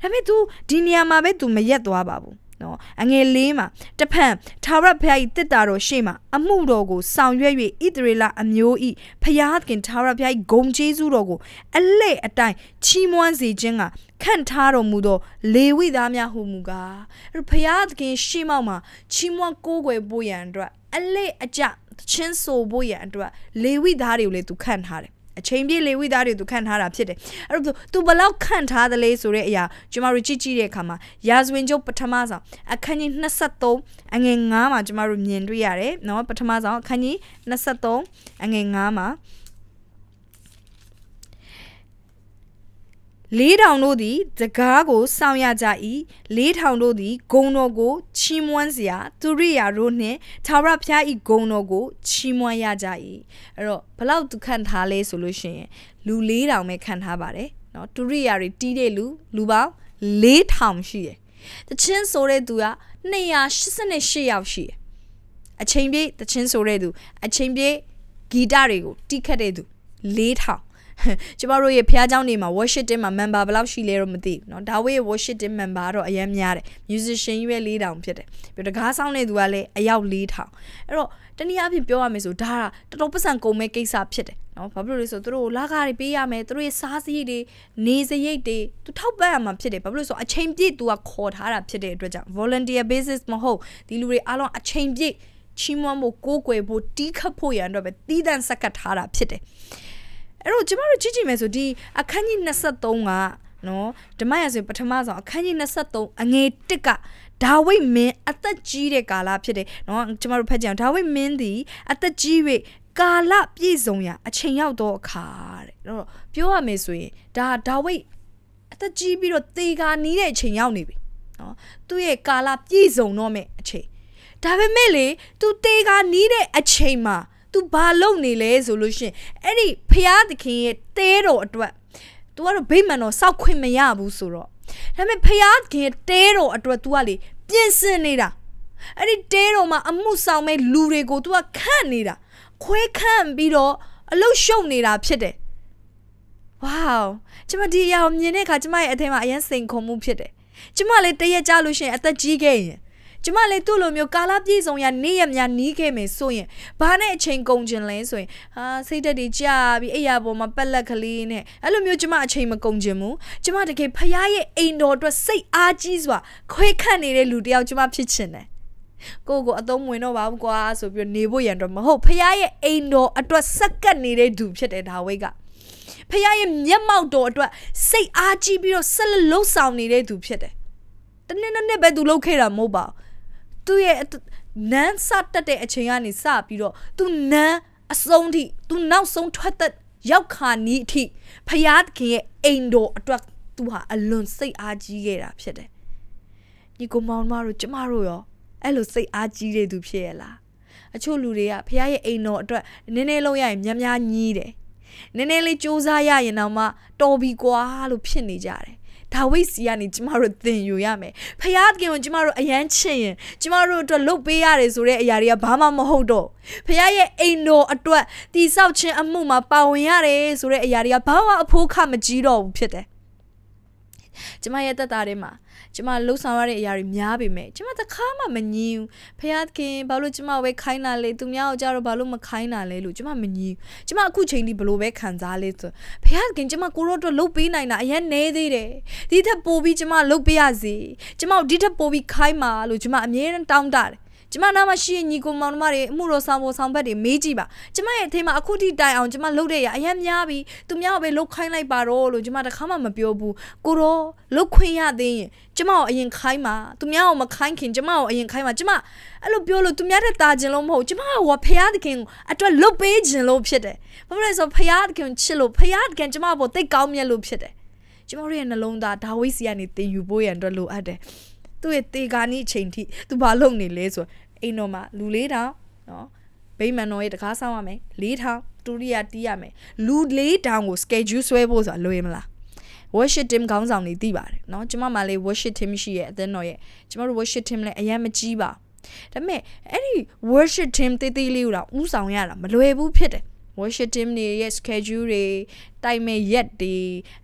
ဒါပေမဲ့ तू ဒီနေရာမှာပဲ तू မရက်သွားပါဘူးနော်အငယ်လေးမှာတဖန်ထာဝရဘုရား၏တစ်တာတော်ရှေ့မှာအမှုတော်ကိုဆောင်ရွက်၍ဣသရေလအမျိုး၏ဘုရားသခင်ထာဝရဘုရား၏ဂုံကျေးဇူးတော်ကိုအလဲ့အတိုင်းချီးမွမ်းစေခြင်းကခန့်ထားတော်မူသော လေဝိသားများဟုမူကားဘုရားသခင်ရှေ့မှောက်မှာချီးမွမ်းကိုးကွယ်ဖို့ရန်အတွက်အလဲ့အကျချင်းဆိုဖို့ရန်အတွက်လေဝိသားတွေကိုလည်းသူခန့်ထားတယ်အချိန်ပြည့်လေဝိသားတွေသူခန့်ထားတာဖြစ်တယ်အဲ့တော့သူဘလောက်ခန့်ထားသလဲဆိုတဲ့အရာကျမတို့ကြည့်ကြည့်တဲ့အခါမှာရာဇဝင်ကျုပ်ပထမဆောင်အခန်းကြီး23အငယ်9မှာကျမတို့မြင်တွေ့ရတယ်နော်ပထမဆောင်အခန်းကြီး23အငယ်9မှာလေးထောင်တို့သည်စကားကိုစောင့်ရကြ၏လေးထောင်တို့သည်ဂုံတော်ကိုချီးမွမ်းစရာသူရိယာတို့နှင့်သာရဖျားဤဂုံတော်ကိုချီးမွမ်းရကြ၏အဲ့တော့ဘလောက်သူခံထားလဲဆိုလို့ရှိရင်လူလေးထောင်ပဲခံထားပါတယ်เนาะသူရိယာတွေတီးတဲ့လူလူပေါင်းလေးထောင်ရှိတယ်တချင်းဆိုတဲ့သူက288ယောက်ရှိတယ်အချိန်ပြည့်တချင်းဆိုတဲ့သူအချိန်ပြည့်ဂီတတွေကိုတီးခတ်တဲ့သူလေးထောင်ကျမတို့ရဲ့ဖះเจ้าနေမှာ Washington မှာ member ဘယ်လောက်ရှိလဲတော့မသိဘူးเนาะဒါဝေး Washington member တော့အများများတယ် musician ကြီးပဲ4000ဖြစ်တယ်ပြီးတော့တကားဆောင်နေသူကလည်းအယောက်4000အဲ့တော့တနည်းအားဖြင့်ပြောရမယ်ဆိုဒါကတော်တော်ပတ်စံကုန်မဲ့ကိစ္စဖြစ်တယ်နော်ဘာဖြစ်လို့လဲဆိုသူတို့လာကားတွေပေးရမယ်သူတို့ရဲ့စားစရိတ်တွေနေစရိတ်တွေသူထောက်ပံ့ရမှာဖြစ်တယ်ဘာဖြစ်လို့ဆိုအချိန်ပြည့်သူကခေါ်ထားတာဖြစ်တဲ့အတွက်ကြောင့် volunteer basis မဟုတ်ဒီလူတွေအားလုံးအချိန်ပြည့်ချီးမွမ်းဖို့ကိုးကွယ်ဖို့တီးခတ်ဖို့ရန်အတွက်ပဲတီးတန့်စက်ကတ်ထားတာဖြစ်တယ်အဲ့တော့ကျမတို့ကြည့်ကြည့်မယ်ဆိုဒီအခန်းကြီး23ကနော်ဓမ္မရဆိုပထမဆုံးအခန်းကြီး23အငယ်1ကဒါဝိမင်းအသက်ကြီးတဲ့ကာလဖြစ်တယ်နော်ကျမတို့ဖတ်ကြအောင်ဒါဝိမင်းသည်အသက်ကြီး၍ကာလပြည့်စုံရာအချိန်ရောက်တော့အခါတဲ့အဲ့တော့ပြောရမယ်ဆိုရင်ဒါဒါဝိအသက်ကြီးပြီးတော့တေကာနီးတဲ့အချိန်ရောက်နေပြီနော်သူ့ရဲ့ကာလပြည့်စုံတော့မယ့်အချိန်ဒါပေမဲ့လေသူတေကာနီးတဲ့အချိန်မှာ तू ဘာလုပ်နေလဲဆိုလို့ရှင်အဲ့ဒီဖျားသခင်ရဲ့တဲတော်အတွက် तू ကတော့ဗိမာန်တော်စောက်ခွင့်မရဘူးဆိုတော့ဒါပေမဲ့ဖျားသခင်ရဲ့တဲတော်အတွက် तू ကလေပြင်ဆင်နေတာအဲ့ဒီတဲတော်မှာ အမှုဆောင်မဲ့လူတွေကို तू ကခန့်နေတာခွဲခန့်ပြီးတော့အလုရှုပ်နေတာဖြစ်တယ်ဝေါကျမဒီအရာကိုမြင်တဲ့အခါကျမရဲ့အထင်မှာအရင်စိန်ခေါ်မှုဖြစ်တယ်ကျမလေတရက်ကြလို့ရှင်အသက်ကြီးခဲ့ရင်ကျမလည်းသူ့လိုမျိုးကာလပြည့်စုံရနေ့ရက်များနီးခဲ့မယ်ဆိုရင်ဘာနဲ့အချိန်ကုန်ခြင်းလဲဆိုရင်ဟာစိတ်သက်တွေကြာပြီးအိယာပေါ်မှာပက်လက်ကလေးနဲ့အဲ့လိုမျိုးကျမအချိန်မကုန်ခြင်းဘူးကျမတကယ်ဖရားရဲ့အိမ်တော်အတွက်စိတ်အားကြီးစွာခွဲခတ်နေတဲ့လူတယောက်ကျမဖြစ်ချင်တယ်ကိုကိုအသုံးဝင်တော့ပါဘူးကွာဆိုပြီးနေဖို့ရန်တော့မဟုတ်ဖရားရဲ့အိမ်တော်အတွက်စက်ကတ်နေတဲ့သူဖြစ်တယ်ဒါဝိတ်ကဖခင်ရဲ့မျက်မှောက်တော်အတွက်စိတ်အားကြီးပြီးတော့ဆက်လက်လှုပ်ဆောင်နေတဲ့သူဖြစ်တယ်။တနေ့နဲ့နဲ့ပဲသူလှုပ်ခဲ့တာမဟုတ်ပါဘူးသူ့ရဲ့နန်းစတတ်တဲ့အချိန်ကနေစပြီးတော့သူနန်းအဆုံးထိသူနောက်ဆုံးထွက်သက်ရောက်ခါနီးအထိဖျားသခင်ရဲ့ အိမ်တော်အတွက်သူဟာအလွန်စိတ်အားကြီးခဲ့တာဖြစ်တယ်။ညီကိုမောင်မတို့ကျမတို့ရောအဲ့လိုစိတ်အားကြီးတဲ့သူဖြစ်ရလား။အချို့လူတွေကဖျားရဲ့အိမ်တော်အတွက်နည်းနည်းလုံးရရင်များများညီးတယ်။နည်းနည်းလေးစူးစမ်းရရင်တော့မှတော်ပြီကွာလို့ဖြစ်နေကြတယ်ဒါဝိတ်စီကနေကျမတို့သင်ယူရမယ်ဖယားသခင်ကိုကျမတို့အယမ်းချင်ရင်ကျမတို့အတွက်လုပ်ပေးရတယ်ဆိုတဲ့အရာတွေကဘာမှမဟုတ်တော့ဖယားရဲ့အိမ်တော်အတွက်တိဆောက်ခြင်းအမှုမှာပါဝင်ရတယ်ဆိုတဲ့အရာတွေကဘာမှအဖို့ခမကြီးတော့ဘူးဖြစ်တယ်ကျမရဲ့တက်တာထဲမှာကျမလှုပ်ဆောင်ရတဲ့အရာတွေများပေမဲ့ကျမတစ်ခါမှမငြင်းဘူးဖခင်ဘာလို့ကျမဝဲခိုင်းတာလဲသူများကိုကြတော့ဘာလို့မခိုင်းတာလဲလို့ကျမမငြင်းကျမအခုချိန်ထိဘလို့ပဲခံစားလဲဆိုဖခင်ကျမကိုရောအတွက်လှုပ်ပေးနိုင်တာအရင်နေသေးတယ်ဒီထက်ပိုပြီးကျမလှုပ်ပေးရစီကျမဒီထက်ပိုပြီးခိုင်းပါလို့ကျမအမြဲတမ်းတောင်းတတယ်ကျမနားမှာရှိရင်ညီကိုမောင်နှမတွေအမှုတော်ဆောင်ဖို့ဆောင်ဘက်တွေမေးကြည့်ပါကျမရဲ့အထင်မှာအခုထိတိုင်အောင်ကျမလုပ်တဲ့ရအရင်များပြီသူများကိုပဲလုတ်ခိုင်းလိုက်ပါတော့လို့ကျမတခါမှမပြောဘူးကိုတော့လုတ်ခွင့်ရသေးရင်ကျမကိုအရင်ခိုင်းပါသူများကိုမခိုင်းခင်ကျမကိုအရင်ခိုင်းပါကျမအဲ့လိုပြောလို့သူများတဲ့တာခြင်းလို့မဟုတ်ကျမကဖရာသခင်အတွက်လုတ်ပေးခြင်းလို့ဖြစ်တယ်ဘာဖြစ်လဲဆိုဖရာသခင်ချစ်လို့ဖရာသခင်ကျမဘောတိတ်ကောင်းမြတ်လို့ဖြစ်တယ်ကျမတို့ရဲ့နှလုံးသားဒါဝိစီကနေသင်ယူဖို့ရန်အတွက်လိုအပ်တယ်သူ့ရဲ့တေဂာနိအချိန်ထိသူဘာလုပ်နေလဲဆိုတော့အိမ်တော်မှာလူလေးတောင်နော်ဗိမာန်တော်ရဲ့တကားဆောင်ရမယ်လေးထောင်တူရိယာတီးရမယ်လူလေးတောင်ကို schedule ဆွဲဖို့ဆိုတာလွယ်မလား worship team ခေါင်းဆောင်တွေသိပါတယ်เนาะကျမမလေး worship team ရှိရဲ့အသင်းတော်ရဲ့ကျမတို့ worship team လည်းအရင်မကြီးပါဒါပေမဲ့အဲ့ဒီ worship team တေးသေးလေးကိုတော့ဥဆောင်ရတာမလွယ်ဘူးဖြစ်တယ် worship team တွေရဲ့ schedule တွေတိုက်မဲ့ရက်တွေ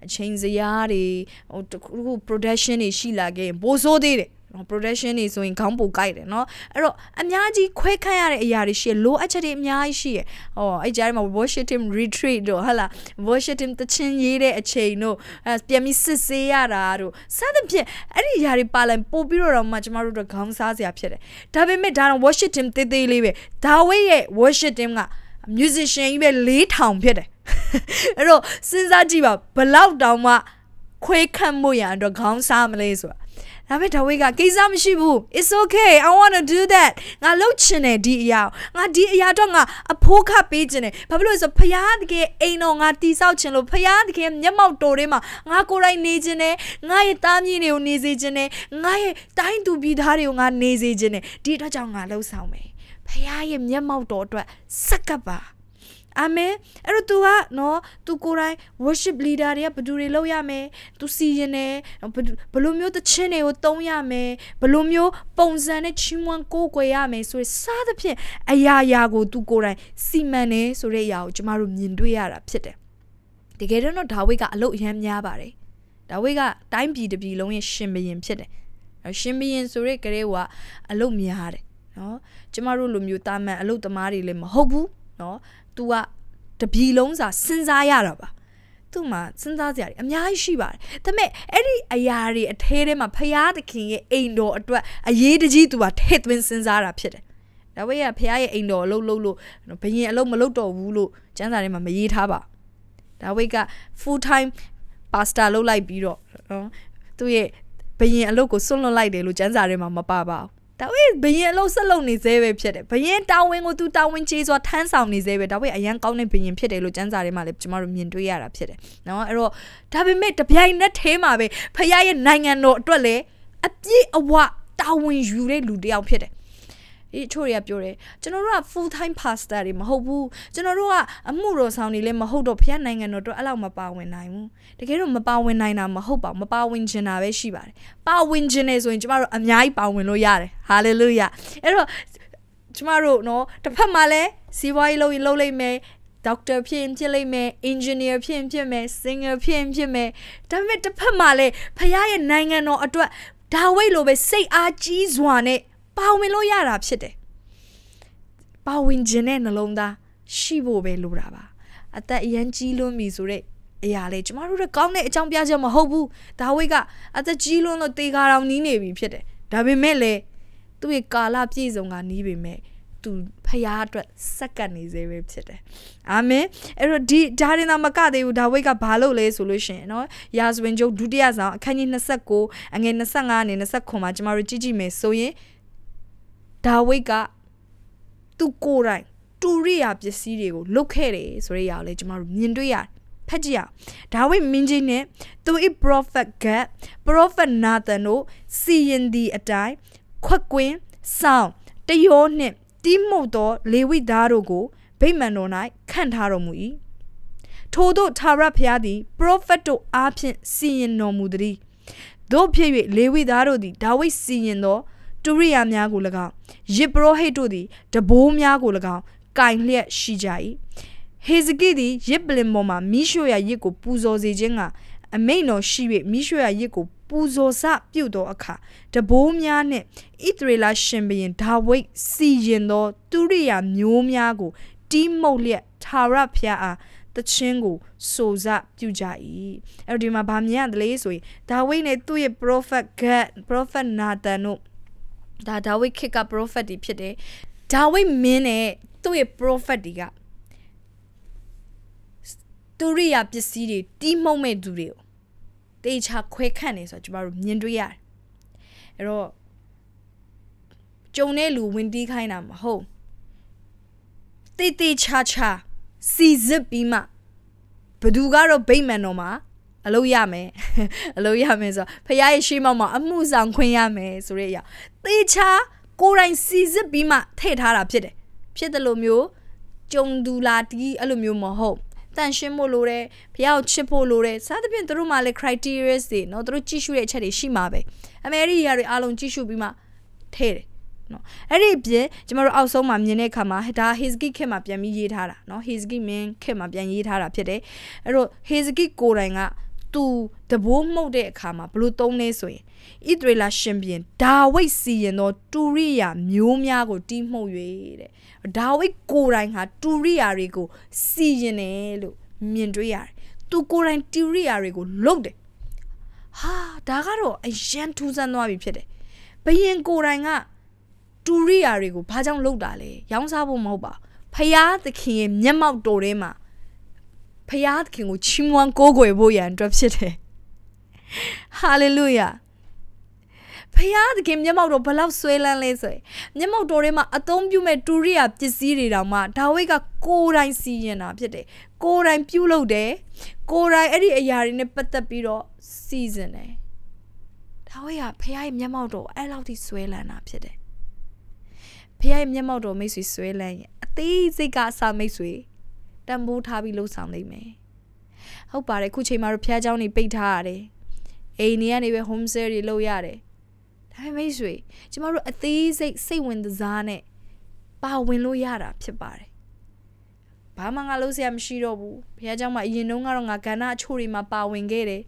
အချိန်စရာတွေဟိုတခု production တွေရှိလာခဲ့ပိုဆိုးသေးတယ်နော် production တွေဆိုရင်ခေါင်းပူကိုက်တယ်နော်အဲ့တော့အများကြီးခွဲခန့်ရတဲ့အရာတွေရှိရလိုအပ်ချက်တွေအများကြီးရှိရဟောအဲ့ကြားထဲမှာ worship team retreat တို့ဟလာ worship team တချင်းရေးတဲ့အချိန်တို့အဲပြန်ပြီးစစ်ဆေးရတာတို့စသဖြင့်အဲ့ဒီအရာတွေပါလာပို့ပြီးတော့မှကျမတို့တို့ခေါင်းစားစရာဖြစ်တယ်ဒါပေမဲ့ဒါတော့ worship team သေးသေးလေးပဲဒါဝိရဲ့ worship team က musician ကြီးပဲ4000ဖြစ်တယ်အဲ့တော့စဉ်းစားကြည့်ပါဘလောက်တောင်မှခွေးခတ်မှုရအတွက်ခေါင်းစားမလဲဆိုတာဒါပေမဲ့ဒါဝိကကိစ္စမရှိဘူး it's okay i want to do that ငါလုပ်ချင်တယ်ဒီအရာငါဒီအရာတော့ငါအဖိုးခတ်ပေးချင်တယ်ဘာဖြစ်လို့ဆိုဖရာတကယ်အိမ်တော်ငါတိဆောက်ချင်လို့ဖရာတကယ်မျက်မှောက်တော်ထဲမှာငါကိုယ်တိုင်နေချင်တယ်ငါရဲ့တားမြင့်တွေကိုနေစေချင်တယ်ငါရဲ့တိုင်းသူပြည်သားတွေကိုငါနေစေချင်တယ်ဒီအတွက်ကြောင့်ငါလှုပ်ဆောင်မယ်ဖခင်ရဲ့မျက်မှောက်တော်အတွက်စက္ကပ်ပါအာမင်အဲ့တော့ तू ကနော် तू ကိုယ်တိုင် worship leader တွေကဘယ်သူတွေလုပ်ရမလဲ तू စီရင်တယ်ဘယ်လိုမျိုးတခြင်းတွေကိုတုံးရမလဲဘယ်လိုမျိုးပုံစံနဲ့ချီးမွမ်းကိုးကွယ်ရမလဲဆိုရစသဖြင့်အရာရာကို तू ကိုယ်တိုင်စီမံတယ်ဆိုတဲ့အရာကိုကျမတို့မြင်တွေ့ရတာဖြစ်တယ်တကယ်တော့ဒါဝိဒ်ကအလုပ်အရမ်းများပါတယ်ဒါဝိဒ်ကတိုင်းပြည်တစ်ပြည်လုံးရဲ့ရှင်ဘုရင်ဖြစ်တယ်ရှင်ဘုရင်ဆိုတဲ့ကလေးကအလုပ်များတယ်နော်ကျမတို့လိုမျိုးတာမန်အလုတ်သမားတွေလည်းမဟုတ်ဘူးနော် तू ကတပြီလုံးစာစဉ်းစားရတာပါသူ့မှာစဉ်းစားစရာတွေအများကြီးရှိပါတယ်။ဒါပေမဲ့အဲ့ဒီအရာတွေအထဲထဲမှာဖရာသခင်ရဲ့အိမ်တော်အတွက်အရေးတကြီးသူကထည့်သွင်းစဉ်းစားတာဖြစ်တယ်။ဒါပေမဲ့ဖရာရဲ့အိမ်တော်အလုပ်လုပ်လို့ဘယင်အလုပ်မလုပ်တော့ဘူးလို့ကျမ်းစာထဲမှာမရေးထားပါ။ဒါပေက full time pastor လုပ်လိုက်ပြီးတော့သူ့ရဲ့ဘယင်အလုပ်ကိုဆွန့်လွတ်လိုက်တယ်လို့ကျမ်းစာထဲမှာမပါပါဘူး။ဒါပေဘယင်အလုပ်ဆက်လုပ်နေသေးပဲဖြစ်တယ်ဘယင်တာဝန်ကိုသူတာဝန်ကြီးစွာထမ်းဆောင်နေသေးပဲဒါပေအရန်ကောင်းတဲ့ဘယင်ဖြစ်တယ်လို့စံစာထဲမှာလည်းကျမတို့မြင်တွေ့ရတာဖြစ်တယ်နော်အဲ့တော့ဒါပေမဲ့တပြိုင်နက်တည်းမှာပဲဖခင်ရဲ့နိုင်ငံတော်အတွက်လည်းအပြည့်အဝတာဝန်ယူတဲ့လူတစ်ယောက်ဖြစ်တယ်အေးအချို့တွေကပြောတယ်ကျွန်တော်တို့က full time pastor တွေမဟုတ်ဘူးကျွန်တော်တို့ကအမှုတော်ဆောင်တွေလည်းမဟုတ်တော့ဖခင်နိုင်ငံတော်တော့အဲ့လောက်မပါဝင်နိုင်ဘူးတကယ်တော့မပါဝင်နိုင်တာမဟုတ်ပါဘူးမပါဝင်ချင်တာပဲရှိပါတယ်ပါဝင်ချင်တယ်ဆိုရင်ကျမတို့အများကြီးပါဝင်လို့ရတယ် hallelujah အဲ့တော့ကျမတို့နော်တစ်ဖက်မှာလည်းစီးပွားရေးလုပ်ရင်လုပ်လိမ့်မယ်ဒေါက်တာဖြစ်ရင်ဖြစ်လိမ့်မယ်အင်ဂျင်နီယာဖြစ်ရင်ဖြစ်မယ်စင်ငါဖြစ်ရင်ဖြစ်မယ်ဒါပေမဲ့တစ်ဖက်မှာလည်းဖခင်ရဲ့နိုင်ငံတော်အတွက်ဒါဝိတ်လိုပဲစိတ်အားကြီးစွာနဲ့ပါဝင်လို့ရတာဖြစ်တယ်ပါဝင်ခြင်းတဲ့နှလုံးသားရှိဖို့ပဲလိုတာပါအသက်အရန်ကြီးလွန်းပြီဆိုတဲ့အရာလေကျမတို့ကကောင်းတဲ့အကြောင်းပြချက်မဟုတ်ဘူးဒါဝိတ်ကအသက်ကြီးလွန်းလို့တေကာတော်နီးနေပြီဖြစ်တယ်ဒါပေမဲ့လေသူ့ရဲ့ကာလပြည့်စုံကနီးပေမဲ့သူဖျားအတွက်စက္ကန့်နေစေပဲဖြစ်တယ်အာမင်အဲ့တော့ဒီဒါရင်သာမကသေးဘူးဒါဝိတ်ကဘာလုပ်လဲဆိုလို့ရှင်เนาะရာဇဝင်ကျုပ်ဒုတိယဆောင်အခန်းကြီး29အငယ်25နဲ့29မှာကျမတို့ကြည့်ကြည့်မယ်ဆိုရင်ဒါဝိတ်ကသူ့ကိုယ်တိုင်တူရိယာပစ္စည်းတွေကိုလုတ်ခဲ့တယ်ဆိုတဲ့အရာကိုလည်းကျွန်တော်တို့မြင်တွေ့ရတယ်ဖတ်ကြည့်ရဒါဝိမင်းကြီးနဲ့သူ၏ပရောဖက်ဂတ်ပရောဖက်နာသန်တို့စီရင်သည့်အတိုင်းခွက်ကွင်းဆောင်တယောနှင့်တိမုတ်သော လေဝိသားတို့ကိုဗိမာန်တော်၌ခန့်ထားတော်မူ၏ထို့သောသာရဖျားသည် ပရောဖက်တို့အားဖြင့်စီရင်တော်မူသည်တို့ဖြစ်၍လေဝိသားတို့သည်ဒါဝိစီရင်သောတူရိယာများကို၎င်းယစ်ပရောဟိတ်တို့သည်တဘိုးများကို၎င်းကင်လျက်ရှိကြ၏ဟေဇကိသည်ယစ်ပလင်ပေါ်မှမိရှုရယစ်ကိုပူဇော်စေခြင်းကအမိန်တော်ရှိ၍မိရှုရယစ်ကိုပူဇော်စပြုသောအခါတဘိုးများနှင့်ဣသရေလရှင်ဘုရင်ဒါဝိဒ်စီရင်သောတူရိယာမျိုးများကို တီးမှုတ်လျက်ထာဝရဘုရားအားတခြင်းကိုစိုးစပြုကြ၏အဲ့ဒီမှာဗာမြင်ရတယ်လေဆိုရင်ဒါဝိဒ်နဲ့သူ့ရဲ့ prophet gad prophet nathan တို့ဒါဒါဝိဒ်ခေတ်က prophet တွေဖြစ်တယ်ဒါဝိဒ်မင်းနဲ့သူ့ရဲ့ prophet တွေကသူရိယာပစ္စည်းတွေတီးမှုန့်မဲ့သူတွေကိုတေချာခွဲခန့်နေဆိုတော့ကျမတို့မြင်တွေ့ရတယ်အဲ့တော့ကြုံတဲ့လူဝင်တီးခိုင်းတာမဟုတ်တေတေချာချာစီစစ်ပြီးမှဘသူကတော့ဗိမ္မာန်တော်မှာအလုပ်ရမယ်အလုပ်ရမယ်ဆိုတော့ဖခင်ရဲ့ရှေးမောက်မှာအမှုဆောင်ခွင့်ရမယ်ဆိုတဲ့အရာသေချာကိုယ်တိုင်စီစစ်ပြီးမှထည့်ထားတာဖြစ်တယ်ဖြစ်တယ်လို့မျိုးကြုံသူလာဒီအဲ့လိုမျိုးမဟုတ်တန်ရှင်းဖို့လိုတယ်ဖះကိုချစ်ဖို့လိုတယ်စသဖြင့်တို့မှလည်း criteria တွေเนาะတို့ကြည့်ရှုတဲ့အချက်တွေရှိမှာပဲအမေရိယာတွေအားလုံးကြည့်ရှုပြီးမှထဲတယ်နော်အဲ့ဒီအပြင်ကျမတို့အောက်ဆုံးမှာမြင်တဲ့အခါမှာဒါ Hizki ခေတ်မှာပြန်ပြီးရေးထားတာနော် Hizki မင်းခေတ်မှာပြန်ရေးထားတာဖြစ်တယ်အဲ့တော့ Hizki ကိုယ်တိုင်ကသူတဘိုးမှုတ်တဲ့အခါမှာဘလို့သုံးလဲဆိုရင်ဣသရေလရှင်ပြန်ဒါဝိတ်စီရင်သောတူရိယာမျိုးများကို တီးမှုတ်၍တဲ့ဒါဝိတ်ကိုယ်တိုင်ဟာတူရိယာတွေကိုစီရင်တယ်လို့မြင်တွေ့ရတယ်သူကိုယ်တိုင်တူရိယာတွေကိုလုတ်တယ်ဟာဒါကတော့အရန်ထူးဆန်းသွားပြီဖြစ်တယ်ဘယင်ကိုယ်တိုင်ကတူရိယာတွေကိုဘာကြောင့်လုတ်တာလဲရောင်းစားဖို့မဟုတ်ပါဖျားသခင်ရဲ့မျက်မှောက်တော်ထဲမှာဖယားသခင်ကိုချီးမွမ်းကိုးကွယ်ဖို့ရန်အတွက်ဖြစ်တယ်ဟာလေလုယာဖယားသခင်မျက်မှောက်တော်ဘလောက်ဆွဲလန်းလဲဆိုရင်မျက်မှောက်တော်ထဲမှာအသုံးပြုမဲ့တူရိယာပစ္စည်းတွေတောင်မှဒါဝိဒ်ကကိုယ်တိုင်စီရင်တာဖြစ်တယ်ကိုယ်တိုင်ပြုလုပ်တယ်ကိုယ်တိုင်အဲ့ဒီအရာတွေနဲ့ပတ်သက်ပြီးတော့စီစဉ်တယ်ဒါဝိဒ်ကဖယားရဲ့မျက်မှောက်တော်အဲ့လောက်ထိဆွဲလန်းတာဖြစ်တယ်ဖယားရဲ့မျက်မှောက်တော်မိတ်ဆွေဆွဲလန်းရင်အသေးစိတ်ကအစာမိတ်ဆွေတံပိုးထားပြီးလှုပ်ဆောင်နိုင်မယ်ဟုတ်ပါတယ်ခုချိန်မှာတော့ဖျားเจ้าနေပိတ်ထားရတယ်အိမ်နေကနေပဲ home sale တွေလုပ်ရတယ်ဒါပေမဲ့မိတ်ဆွေကျမတို့အသေးစိတ်စိတ်ဝင်စားနဲ့ပါဝင်လို့ရတာဖြစ်ပါတယ်ဘာမှငါလုပ်စရာမရှိတော့ဘူးဘုရားကျောင်းမှာအရင်တုန်းကတော့ငါကဏ္ဍအချို့တွေမှာပါဝင်ခဲ့တယ်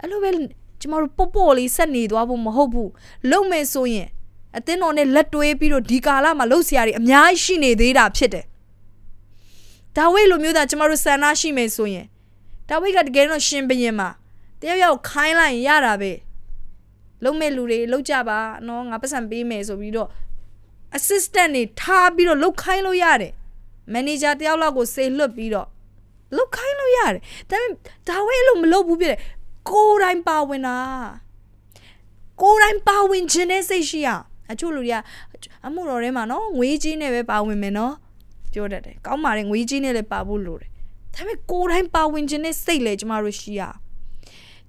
အဲ့လိုပဲကျမတို့ပို့ပို့လေးဆက်နေသွားဖို့မဟုတ်ဘူးလုံမယ်ဆိုရင်အတင်းတော်နဲ့လက်တွဲပြီးတော့ဒီကာလမှာလှုပ်စရာတွေအများကြီးရှိနေသေးတာဖြစ်တယ်ဒါဝိတ်လိုမျိုးသားကျမတို့ဆန္ဒရှိမယ်ဆိုရင်ဒါဝိတ်ကတကယ်တော့ရှင်ဘရင်မှာတယောက်ယောက်ခိုင်းလိုက်ရတာပဲလုံမဲ့လူတွေလောက်ကြပါနော်ငါပတ်စံပေးမယ်ဆိုပြီးတော့ assistant တွေထားပြီးတော့လောက်ခိုင်းလို့ရတယ် manager တယောက်လောက်ကိုစေလွတ်ပြီးတော့လောက်ခိုင်းလို့ရတယ်ဒါပေမဲ့ဒါဝိတ်အဲ့လိုမလုပ်ဘူးပြတယ်ကိုယ်တိုင်ပါဝင်တာကိုယ်တိုင်ပါဝင်ခြင်းနဲ့စိတ်ရှိရအချို့လူတွေကအမှုတော်ထဲမှာနော်ငွေကြီးနဲ့ပဲပါဝင်မယ်နော်ပြောတတ်တယ်ကောင်းပါတယ်ငွေကြီးနဲ့လည်းပါဖို့လိုတယ်ဒါပေမဲ့ကိုယ်တိုင်းပါဝင်ခြင်းနဲ့စိတ်လေကျမတို့ရှိရ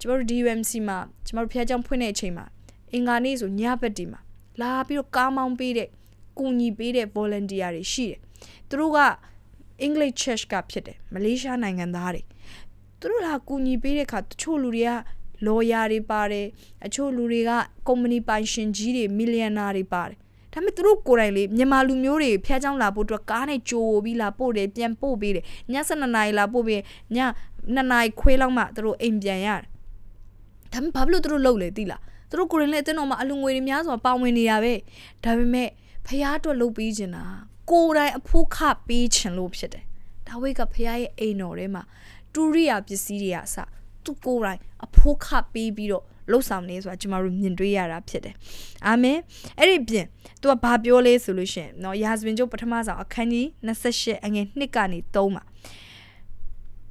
ကျမတို့ DUMC မှာကျမတို့ဖျားကြောင်ဖွင့်တဲ့အချိန်မှာအင်္ဂါနေ့ဆိုညဘက်ဒီမှာလာပြီးတော့ကားမောင်းပေးတဲ့ကူညီပေးတဲ့ volunteer တွေရှိတယ်သူတို့က English Church ကဖြစ်တယ်မလေးရှားနိုင်ငံသားတွေသူတို့လာကူညီပေးတဲ့အခါတချို့လူတွေကလော်ယာတွေပါတယ်အချို့လူတွေကကုမ္ပဏီပိုင်ရှင်ကြီးတွေမီလီယံနာတွေပါတယ်ဒါပေမဲ့သူတို့ကိုယ်တိုင်လေမြန်မာလူမျိုးတွေဖျားချောင်းလာဖို့အတွက်ကားနဲ့ကြိုပြီးလာပို့တယ်ပြန်ပို့ပေးတယ်ည7နာရီလာပို့ပြီးည2နာရီခွဲလောက်မှသူတို့အိမ်ပြန်ရတယ်ဒါပေမဲ့ဘာလို့သူတို့လုပ်လဲသိလားသူတို့ကိုယ်တိုင်လည်းအတင်းတော်မှာအလူငွေတွေများစွာပါဝင်နေရပဲဒါပေမဲ့ဖျားအတွက်လုပ်ပြီးချင်တာကိုယ်တိုင်အဖို့ခပေးချင်လို့ဖြစ်တယ်ဒါဝိတ်ကဖျားရဲ့အိမ်တော်ထဲမှာတူရိယာပစ္စည်းတွေကအစသူကိုယ်တိုင်အဖို့ခပေးပြီးတော့လှုပ်ဆောင်နေဆိုတာကျမတို့မြင်တွေ့ရတာဖြစ်တယ်။အာမင်။အဲ့ဒီပြင် तू ကဘာပြောလဲဆိုလို့ရှင်เนาะယာဇဝင်ကျုပ်ပထမဆုံးအခန်းကြီး28အငယ်1ကနေ3မှာ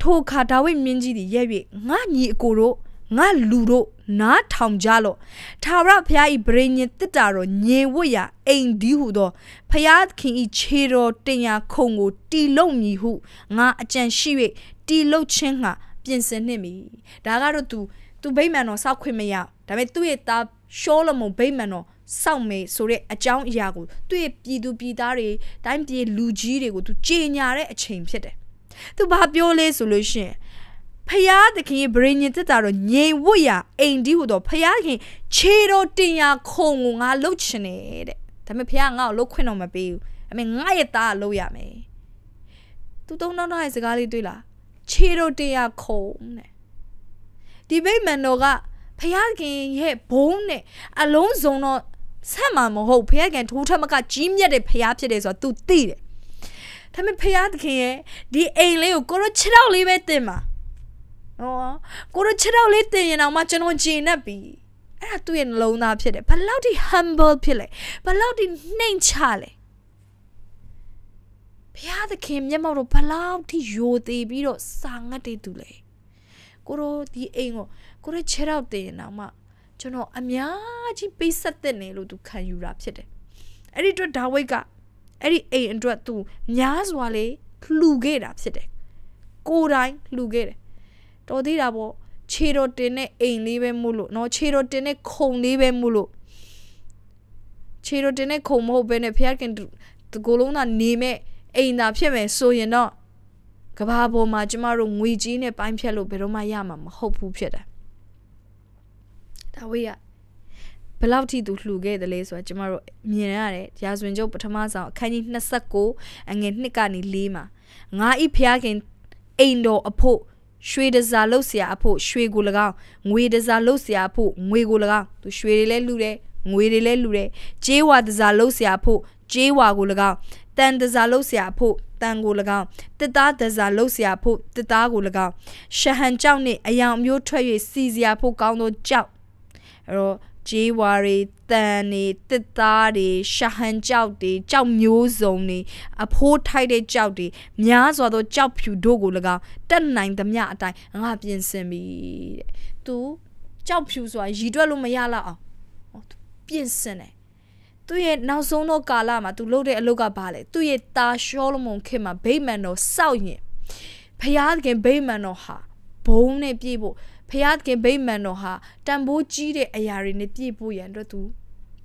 ထိုအခါဒါဝိမြင်းကြီးသည်ရဲ့၍ငါညီအကိုတို့ငါလူတို့နားထောင်ကြလော့ထာဝရဘုရား၏ဗြိဉ္ဉ်တစ်တာတော်ညင်ဝတ်ရာအိမ်ဒီဟုသောဘုရားခင်၏ခြေတော်တင်ရာခုံကို တီလုံမည်ဟုငါအကြံရှိ၍တီလုံချင်းငါပြင်ဆင်နှင့်မည်ဒါကတော့သူသူဗိမာန်တော်စောက်ခွင့်မရဒါပေမဲ့သူ့ရဲ့သားရှောလမုန်ဗိမာန်တော်စောက်မယ်ဆိုတဲ့အကြောင်းအရာကိုသူ့ရဲ့ပြည်သူပြည်သားတွေတိုင်းပြည်လူကြီးတွေကိုသူကြေညာတဲ့အချိန်ဖြစ်တယ်။သူဘာပြောလဲဆိုလို့ရှိရင်ဖယားသခင်ရဲ့ဗရိညင်တက်တာတော့ငြိမ်ဝတ်ရအိမ်ဒီဟူတော့ဖယားခင်ခြေတော်တင်ရခုံကိုငါလှုပ်ချင်တယ်တဲ့။ဒါပေမဲ့ဖယားငါ့ကိုလှုပ်ခွင့်တော့မပေးဘူး။ဒါပေမဲ့ငါ့ရဲ့သားကလှုပ်ရမယ်။သူသုံးနောက်နောက်ရဲ့စကားလေးတွေးလား။ခြေတော်တင်ရခုံတဲ့ဒီဗိမာန်တော်ကဖယားခင်ရဲ့ဘုံနဲ့အလုံးစုံတော့ဆက်မှာမဟုတ်ဖယားခင်ထိုးထက်မက ကြီးမြတ်တဲ့ဖယားဖြစ်တယ်ဆိုတော့ तू သိတယ်ဒါပေမဲ့ဖယားသခင်ရဲ့ဒီအိမ်လေးကိုကိုရ6တောက်လေးပဲတင်ပါနော်ကိုရ6တောက်လေးတင်ရင်တော့မှကျွန်တော်ဂျင်နဲ့ပြီအဲ့ဒါသူ့ရဲ့နှလုံးသားဖြစ်တယ်ဘလောက်ထိ humble ဖြစ်လဲဘလောက်ထိနှိမ်ချလဲဘုရားသခင်မျက်မှောက်တော့ဘလောက်ထိယိုသေးပြီးတော့စာငတ်တဲ့သူလဲကိုရိုဒီအိမ်ကိုကိုရိုခြေထောက်တင်ရင်တော့မှကျွန်တော်အများကြီးပေးဆက်တဲ့နေလို့သူခံယူတာဖြစ်တယ်အဲ့ဒီအတွက်ဒါဝိတ်ကအဲ့ဒီအိမ်အတွက်သူများစွာလေလှူခဲ့တာဖြစ်တယ်ကိုတိုင်းလှူခဲ့တယ်တော်သေးတာပေါ့ခြေတော်တင်တဲ့အိမ်လေးပဲမို့လို့เนาะခြေတော်တင်တဲ့ခုံလေးပဲမို့လို့ခြေတော်တင်တဲ့ခုံမဟုတ်ဘဲနဲ့ဖျက်ခင်သူကိုလုံးသာနေမဲ့အိမ်သာဖြစ်မယ်ဆိုရင်တော့ကဘာပေါ်မှာကျမတို့ငွေကြီးနဲ့ပိုင်းဖြတ်လို့ဘယ်တော့မှရမှာမဟုတ်ဘူးဖြစ်တယ်ဒါဝေးကဘလောက်ထိသူလှူခဲ့တယ်လဲဆိုတော့ကျမတို့မြင်ရတယ်ရာဇဝင်ကျုပ်ပထမဆောင်အခန်းကြီး29အငယ်1ကနေ4မှာငါဤဖျားခင်အိမ်တော်အဖို့ရွှေတစားလုတ်เสียအဖို့ရွှေကို၎င်းငွေတစားလုတ်เสียအဖို့ငွေကို၎င်းသူရွှေတွေလည်းလှူတယ်ငွေတွေလည်းလှူတယ်ကျေးဝါတစားလုတ်เสียအဖို့ကျေးဝါကို၎င်းတန်တစားလုပ်เสียဖို့တန်ကို၎င်းတစ်သားတစားလုပ်เสียဖို့တစ်သားကို၎င်းရှဟန်ကြောက်နှင့်အယောင်မျိုးထွက်၍စီเสียဖို့ကောင်းသောကြောက်အဲ့တော့ဂျေဝါတွေတန်တွေတစ်သားတွေရှဟန်ကြောက်တွေကြောက်မျိုးစုံတွေအဖိုးထိုက်တဲ့ကြောက်တွေများစွာသောကြောက်ဖြူတို့ကို၎င်းတက်နိုင်သမျှအတိုင်းငါပြင်ဆင်ပြီတဲ့ तू ကြောက်ဖြူဆိုတာရည်တွက်လို့မရတော့အောင် तू ပြင်ဆင်တယ်သူ့ရဲ့နောက်ဆုံးတော့ကာလမှာသူလုပ်တဲ့အလုပ်ကဘာလဲသူ့ရဲ့တာရှောလမုန်ခေတ်မှာဗိမာန်တော်စောက်ရင်ဖျားခင်ဗိမာန်တော်ဟာဘုံနဲ့ပြည့်ဖို့ဖျားခင်ဗိမာန်တော်ဟာတန်ဖိုးကြီးတဲ့အရာတွေနဲ့ပြည့်ဖို့ရန်အတွက်သူ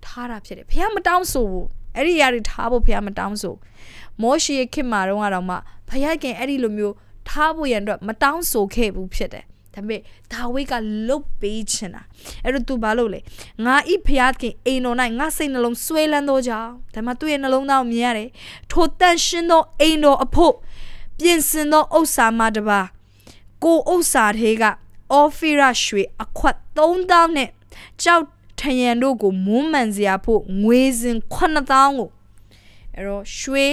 ထားတာဖြစ်တယ်ဖျားမတောင်းဆိုဘူးအဲ့ဒီအရာတွေထားဖို့ဖျားမတောင်းဆိုမောရှိရဲ့ခေတ်မှာတော့ကတော့မှဖျားခင်အဲ့ဒီလိုမျိုးထားဖို့ရန်အတွက်မတောင်းဆိုခဲ့ဘူးဖြစ်တယ်။ဒါပေမဲ့ဒါဝိဒ်ကလုတ်ပေးချင်တာအဲ့တော့ तू ဘာလုပ်လဲငါဤဖျားခင်အိမ်တော်၌ငါစိတ်နှလုံးဆွဲလန်းသောကြောင့်ဒါမှသူ့ရဲ့နှလုံးသားကိုမြင်ရတယ်ထိုတန်ရှင်းသောအိမ်တော်အဖို့ပြင်ဆင်သောဥစ္စာမှတပါကိုဥစ္စာသေးကအော်ဖီရာရွှေအခွက်3000နဲ့ကြောက်ထရန်တို့ကိုမွမ်းမံစရာဖို့ငွေစင်9000ကိုအဲ့တော့ရွှေ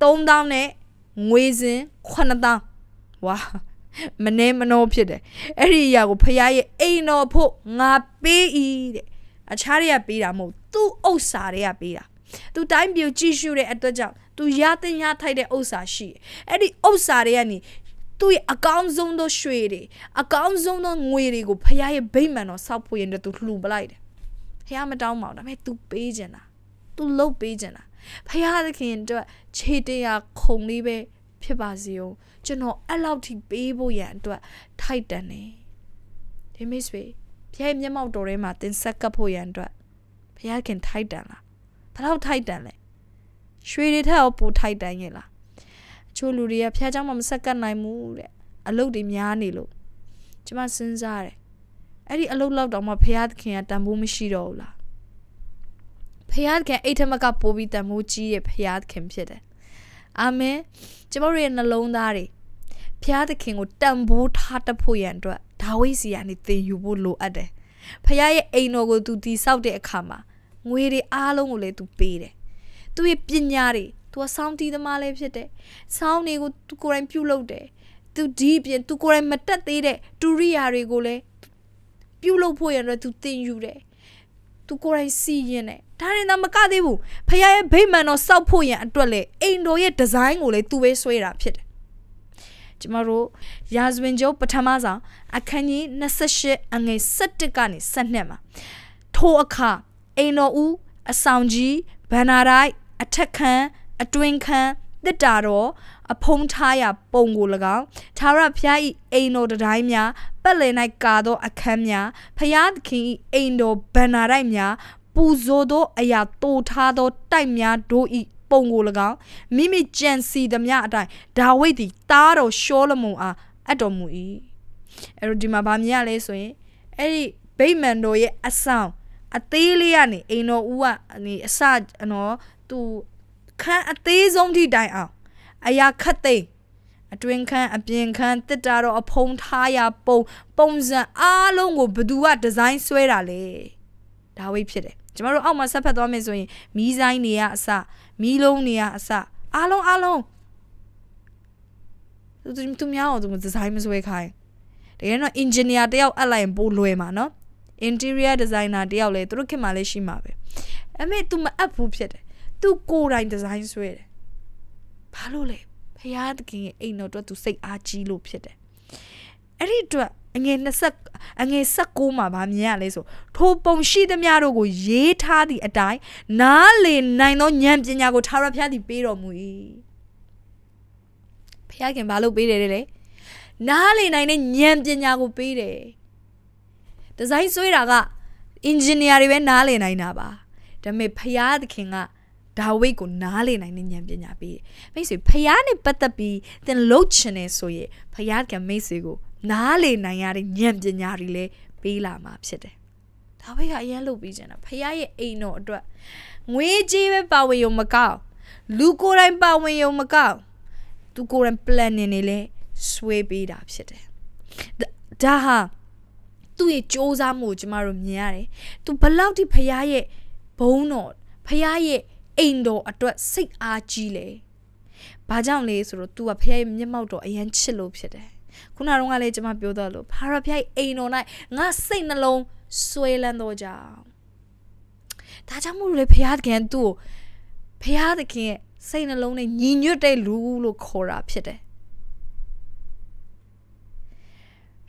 3000နဲ့ငွေစင်9000ဝါမနေမနှောဖြစ်တယ်အဲ့ဒီအရာကိုဖခင်ရဲ့အိမ်တော်ဖို့ငါပေးဤတဲ့အခြားတွေကပေးတာမဟုတ်သူ့ဥစ္စာတွေကပေးတာသူတိုင်းပြည်ကြည့်ရှုတဲ့အတွက်ကြောင့်သူရတဲ့ရထိုက်တဲ့ဥစ္စာရှိအဲ့ဒီဥစ္စာတွေကနေသူ့ရဲ့အကောင်းဆုံးသောရွှေတွေအကောင်းဆုံးသောငွေတွေကိုဖခင်ရဲ့ဗိမာန်တော်ဆောက်ဖို့ရတဲ့သူလှူပလိုက်တယ်ဖခင်မတောင်းပါဘူးဒါပေမဲ့ तू ပေးချင်တာ तू လုပ်ပေးချင်တာဖခင်သခင်အတွက်ခြေတရားခုံလေးပဲဖြစ်ပါစေဦးကျွန်တော်အဲ့လောက်ထိပေးဖို့ရန်အတွက်ထိုက်တန်တယ်ဒီမိတ်ဆွေဘုရားမျက်မှောက်တော်ထဲမှာတင်ဆက်ကပ်ဖို့ရန်အတွက်ဘုရားခင်ထိုက်တန်လားဘယ်လောက်ထိုက်တန်လဲရွှေတွေထက်အောင်ပိုထိုက်တန်ရဲ့လားအချို့လူတွေကဘုရားเจ้าမှာမဆက်ကပ်နိုင်ဘူးတဲ့အလုပ်တွေများနေလို့ကျွန်မစဉ်းစားတယ်အဲ့ဒီအလုပ်လောက်တော့မှဘုရားသခင်ကတန်ဖိုးမရှိတော့ဘူးလားဘုရားသခင်အိတ်ထမကပိုးပြီးတန်ဖိုးကြီးရဲ့ဘုရားသခင်ဖြစ်တယ်အာမင်ကျွန်တော်တို့ရဲ့နှလုံးသားတွေဖျားသခင်ကိုတန်ဖိုးထားတတ်ဖို့ရန်အတွက်ဒါဝိစီကနေသင်ယူဖို့လိုအပ်တယ်ဖျားရဲ့အိမ်တော်ကိုသူတည်ဆောက်တဲ့အခါမှာငွေတွေအားလုံးကိုလည်းသူပေးတယ်သူ့ရဲ့ပညာတွေသူကစောင်းတီးသမားလည်းဖြစ်တယ်စောင်းတွေကိုသူကိုယ်တိုင်ပြုတ်လုပ်တယ်သူဒီအပြင် သူကိုယ်တိုင်မတက်သေးတဲ့တူရိယာတွေကိုလည်းပြုတ်လုပ်ဖို့ရန်အတွက်သူသင်ယူတယ်သူကိုယ်တိုင်စီရင်တယ်ဒါရင်တော့မကသေးဘူးဖခင်ရဲ့ဗိမာန်တော်စောက်ဖို့ရန်အတွက်လေအိမ်တော်ရဲ့ဒီဇိုင်းကိုလေသူပဲဆွဲတာဖြစ်တယ်ကျမတို့ရာဇဝင်ကျုပ်ပထမဆောင်အခန်းကြီး28အငယ်17ကနေ17မှာထိုအခါအိမ်တော်ဦးအဆောင်ကြီးဗန္နာရိုက်အထက်ခန်းအတွင်ခန်းတစ်တာတော်အဖုံးထားရာပုံကို၎င်းသာရဖျားဤအိမ်တော်တတိုင်းများပတ်လည်၌ကာသောအခန်းများဖျားသခင်ဤအိမ်တော်ဗန္နာရိုက်များ ပူဇော်သောအရာတိုထားသောတိုက်များတို့ဤပုံကို၎င်းမိမိကြံစီသမျှအတိုင်းဒါဝိဒ်သည်တားတော်ရှောလမုန်အားအပ်တော်မူ၏အဲ့တော့ဒီမှာဗာမြင်ရလဲဆိုရင်အဲ့ဒီဗိမာန်တော်ရဲ့အဆောင်အသေးလေးကနေအိမ်တော်ဦးကနေအစနော်သူခန်းအသေးဆုံးထိတိုင်အောင်အရာခတ်သိမ်းအတွင်ခန်းအပြင်ခန်းတစ်တာတော့အဖုံးထားရပုံပုံစံအားလုံးကိုဘသူကဒီဇိုင်းဆွဲတာလဲဒါဝိဖြစ်တယ်ကျမတို့အောက်မှာဆက်ဖက်သွားမယ်ဆိုရင်မီးဆိုင်တွေကအစမီးလုံးတွေကအစအားလုံးအားလုံးသူသူများအောင်သူဒီဇိုင်းမဆွဲခိုင်းတကယ်တော့ engineer တယောက်အပ်လိုက်ရင်ပိုလွယ်မှာနော် interior designer တယောက်လည်းသူတို့ခင်မှာလည်းရှိမှာပဲအမေ तू မအပ်ဘူးဖြစ်တယ် तू ကိုယ်တိုင်ဒီဇိုင်းဆွဲတယ်ဘာလို့လဲဖရာသခင်ရဲ့အိမ်တော်အတွက် तू စိတ်အားကြီးလို့ဖြစ်တယ်အဲ့ဒီအတွက်အငယ်20အငယ်16မှာဗာမြင်ရလဲဆို ထိုပုံရှိသမျှတို့ကို ရေးထားသည့်အတိုင်းနားလေနိုင်သောဉာဏ်ပညာကိုထာဝရဘုရားသည်ပေးတော်မူ၏ဘုရားခင်ဘာလို့ပေးတယ်လဲနားလေနိုင်တဲ့ဉာဏ်ပညာကိုပေးတယ်ဒီဇိုင်းဆွဲတာကအင်ဂျင်နီယာတွေပဲနားလေနိုင်တာပါဒါပေမဲ့ဘုရားသခင်ကဒါဝိတ်ကိုနားလေနိုင်တဲ့ဉာဏ်ပညာပေးတယ်မိတ်ဆွေဘုရားနဲ့ပတ်သက်ပြီးသင်လှုပ်ချင်နေဆိုရင်ဘုရားကမိတ်ဆွေကိုနားလေနိုင်ရတဲ့ဉာဏ်ပညာတွေလည်းပေးလာမှာဖြစ်တယ်။ဒါပဲကအရင်လုပ်ပြီးကျင်တာဖခင်ရဲ့အိမ်တော်အတွက်ငွေကြေးပဲပါဝင်ရုံမကောက်လူကိုယ်တိုင်ပါဝင်ရုံမကောက်သူကိုယ်တိုင် planning တွေလည်းဆွဲပေးတာဖြစ်တယ်။ဒါဟာသူ့ရဲ့စ조사မှုကိုကျမတို့မြင်ရတယ်။ तू ဘလောက်ထိဖခင်ရဲ့ဘုန်းတော်ဖခင်ရဲ့အိမ်တော်အတွက်စိတ်အားကြီးလဲ။ဘာကြောင့်လဲဆိုတော့ तू ကဖခင်ရဲ့မျက်မှောက်တော်အရန်ချစ်လို့ဖြစ်တယ်ခုနကတော့လည်းကျွန်မပြောတော့လို့ဖာရဖျိုက်အိမ်တော်၌ငါစိတ်နှလုံးဆွဲလန်းတော့ကြောင်ဒါကြောင့်မို့လို့လေဖရာသခင်သူ့ကိုဖရာသခင်ရဲ့စိတ်နှလုံးနဲ့ညီညွတ်တဲ့လူလို့ခေါ်တာဖြစ်တယ်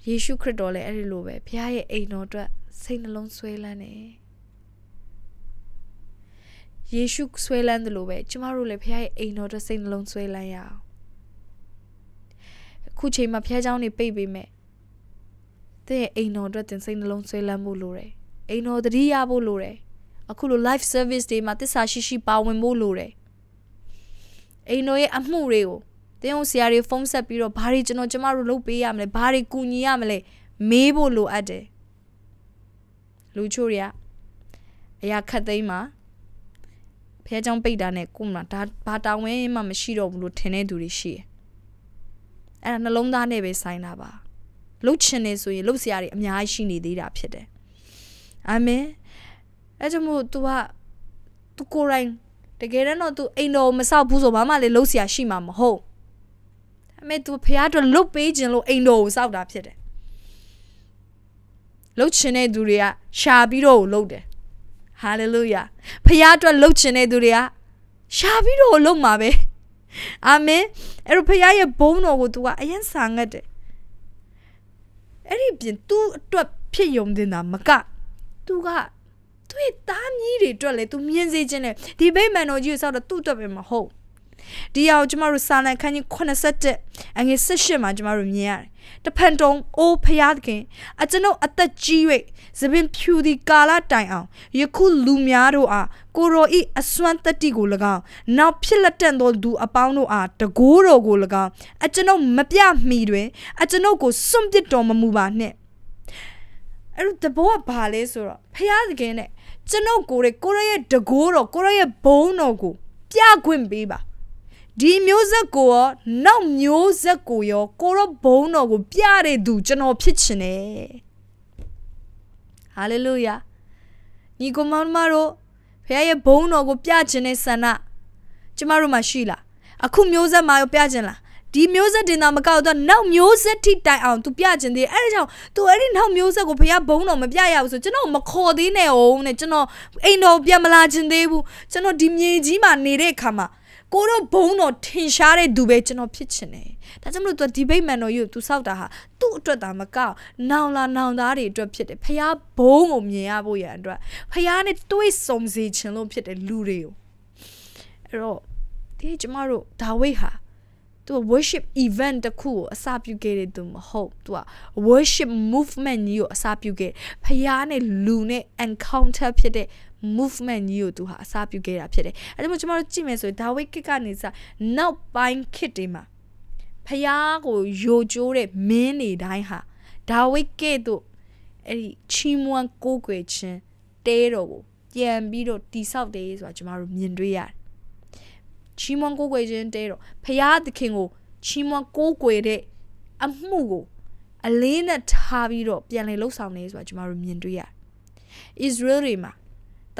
ယေရှုခရစ်တော်လည်းအဲ့ဒီလိုပဲဖရာရဲ့အိမ်တော်အတွက်စိတ်နှလုံးဆွဲလန်းတယ်ယေရှုဆွဲလန်းတယ်လို့ပဲကျမတို့လည်းဖခင်ရဲ့အိမ်တော်အတွက်စိတ်နှလုံးဆွဲလန်းရအောင်ခုချိန်မှာဖျားเจ้าနေပိတ်ပေးမယ်သင်ရဲ့အိမ်တော်အတွက်သင်စိတ်နှလုံးဆွဲလန်းဖို့လိုတယ်အိမ်တော်တတိရဖို့လိုတယ်အခုလို live service တွေမှာတစ္ဆာရှိရှိပါဝင်ဖို့လိုတယ်အိမ်တော်ရဲ့အမှုတွေကိုတင်းအောင်ဆရာတွေဖုန်းဆက်ပြီးတော့ဘာတွေကျွန်တော်ကျမတို့လုပ်ပေးရမလဲဘာတွေကူညီရမလဲမေးဖို့လိုအပ်တယ်လူချို့တွေကအရာခတ်သိမ်းမှာဖះเจ้าပိတ်တာနဲ့ကို့မှာဒါဘာတာဝန်မှမရှိတော့ဘူးလို့ထင်တဲ့သူတွေရှိတယ်အဲ့ဒါနှလုံးသားနဲ့ပဲဆိုင်တာပါလှုပ်ချင်နေဆိုရင်လှုပ်စရာတွေအများကြီးရှိနေသေးတာဖြစ်တယ်အာမင်အဲ့ကြောင့်မို့ तू က तू ကိုယ်တိုင်တကယ်တော့ तू အိမ်တော်မဆောက်ဘူးဆိုဘာမှလည်းလှုပ်စရာရှိမှာမဟုတ်အမေ तू ဖះအတွက်လှုပ်ပေးခြင်းလို့အိမ်တော်ကိုဆောက်တာဖြစ်တယ်လှုပ်ချင်တဲ့သူတွေကရှာပြီးတော့လှုပ်တယ်ဟာလေလုယာဖះအတွက်လှုပ်ချင်တဲ့သူတွေကရှာပြီးတော့လှုပ်မှာပဲအာမင်အဲ့တော့ဖခင်ရဲ့ဘုန်းတော်ကို तू ကအရင်စာငတ်တယ်အဲ့ဒီပြင် तू အတွက်ဖြစ်ယုံတင်တာမက तू ကသူ့ရဲ့သားမီးတွေအတွက်လည်း तू မြင်စေခြင်းနဲ့ဒီဗိမာန်တော်ကြီးကိုစောက်တော့သူ့အတွက်ပဲမဟုတ်ဒီအောင်ကျမတို့စာလံခန်းကြီး87အငယ်18မှာကျမတို့မြင်ရတယ်တဖန်တုံအိုးဖျားသခင် အကျွန်ုပ်အသက်ကြီး၍သပင်ဖြူသည်ကာလတိုင်အောင်ယခုလူများတို့အားကိုရောဤအစွမ်းတတ္တိကို၎င်းနောက်ဖြစ်လက်တန့်သောသူအပေါင်းတို့အားတကိုးတော်ကို၎င်းအကျွန်ုပ်မပြမီတွင် အကျွန်ုပ်ကိုစွန့်ပစ်တော်မမူပါနှင့်အဲ့တော့တဘောကဘာလဲဆိုတော့ဖရာသခင်နဲ့ကျွန်ုပ်ကိုယ်ရဲ့ကိုရရဲ့တကိုးတော်ကိုရရဲ့ဘုံတော်ကိုပြခွင့်ပေးပါ ဒီမျိုးဆက်ကိုရောနောက်မျိုးဆက်ကိုရော ကိုရောဘုံတော်ကိုပြတဲ့သူ ကျွန်တော်ဖြစ်ချင်တယ်ဟာလေလုယာညီကောင်မောင်မတို့ဖခင်ရဲ့ဘုန်းတော်ကိုပြခြင်းတဲ့ဆန္ဒကျမတို့မှာရှိလားအခုမျိုးဆက်မှာရောပြခြင်းလားဒီမျိုးဆက်တင်တာမကောက်တော့နောက်မျိုးဆက်ထိတိုင်အောင် तू ပြခြင်းသေးအဲ့ဒါကြောင့် तू အဲ့ဒီနောက်မျိုးဆက်ကိုဖခင်ဘုန်းတော်မပြရဘူးဆိုကျွန်တော်မခေါ်သေးနဲ့အောင်နဲ့ကျွန်တော်အိမ်တော်ပြန်မလာခြင်းသေးဘူးကျွန်တော်ဒီမြေကြီးမှာနေတဲ့အခါမှာကိုတို့ဘုံတော်ထင်ရှားတဲ့သူပဲကျွန်တော်ဖြစ်ချင်တယ်ဒါကြောင့်မလို့ तू ဒီဘိတ်မန်တော်ကြီးကို तू စောက်တာဟာသူ့အတွက်သာမကနောင်လာနောင်သားတွေအတွက်ဖြစ်တယ်ဖះဘုံကိုမြင်ရဖို့ရန်အတွက်ဖះနဲ့တွေးဆုံစေခြင်းလို့ဖြစ်တယ်လူတွေကိုအဲ့တော့ဒီကျမတို့ဒါဝိတ်ဟာသူ worship event တခုကိုအစပြုခဲ့တဲ့သူမဟုတ်သူက worship movement ကြီးကိုအစပြုခဲ့ဖះနဲ့လူနဲ့ encounter ဖြစ်တဲ့ movement ကြီးကိုသူဟာအစားပြုခဲ့တာဖြစ်တယ်အဲဒါကြောင့်ကျွန်တော်တို့ကြည့်မယ်ဆိုရင်ဒါဝိတ်ကစ်ကနေစနောက်ပိုင်းခစ်တွေမှာဖျားကိုယိုကျိုးတဲ့မင်းတွေတိုင်းဟာဒါဝိတ်ကဲ့သို့အဲ့ဒီချီးမွမ်းကိုးကွယ်ခြင်းတဲတော်ကိုပြန်ပြီးတော့တိဆောက်တယ်ဆိုတာကျွန်တော်တို့မြင်တွေ့ရတယ်ချီးမွမ်းကိုးကွယ်ခြင်းတဲတော်ဖျားသခင်ကိုချီးမွမ်းကိုးကွယ်တဲ့အမှုကိုအလေးနဲ့ထားပြီးတော့ပြန်လည်လှုပ်ဆောင်နေဆိုတာကျွန်တော်တို့မြင်တွေ့ရတယ်။ Israel တွေမှာ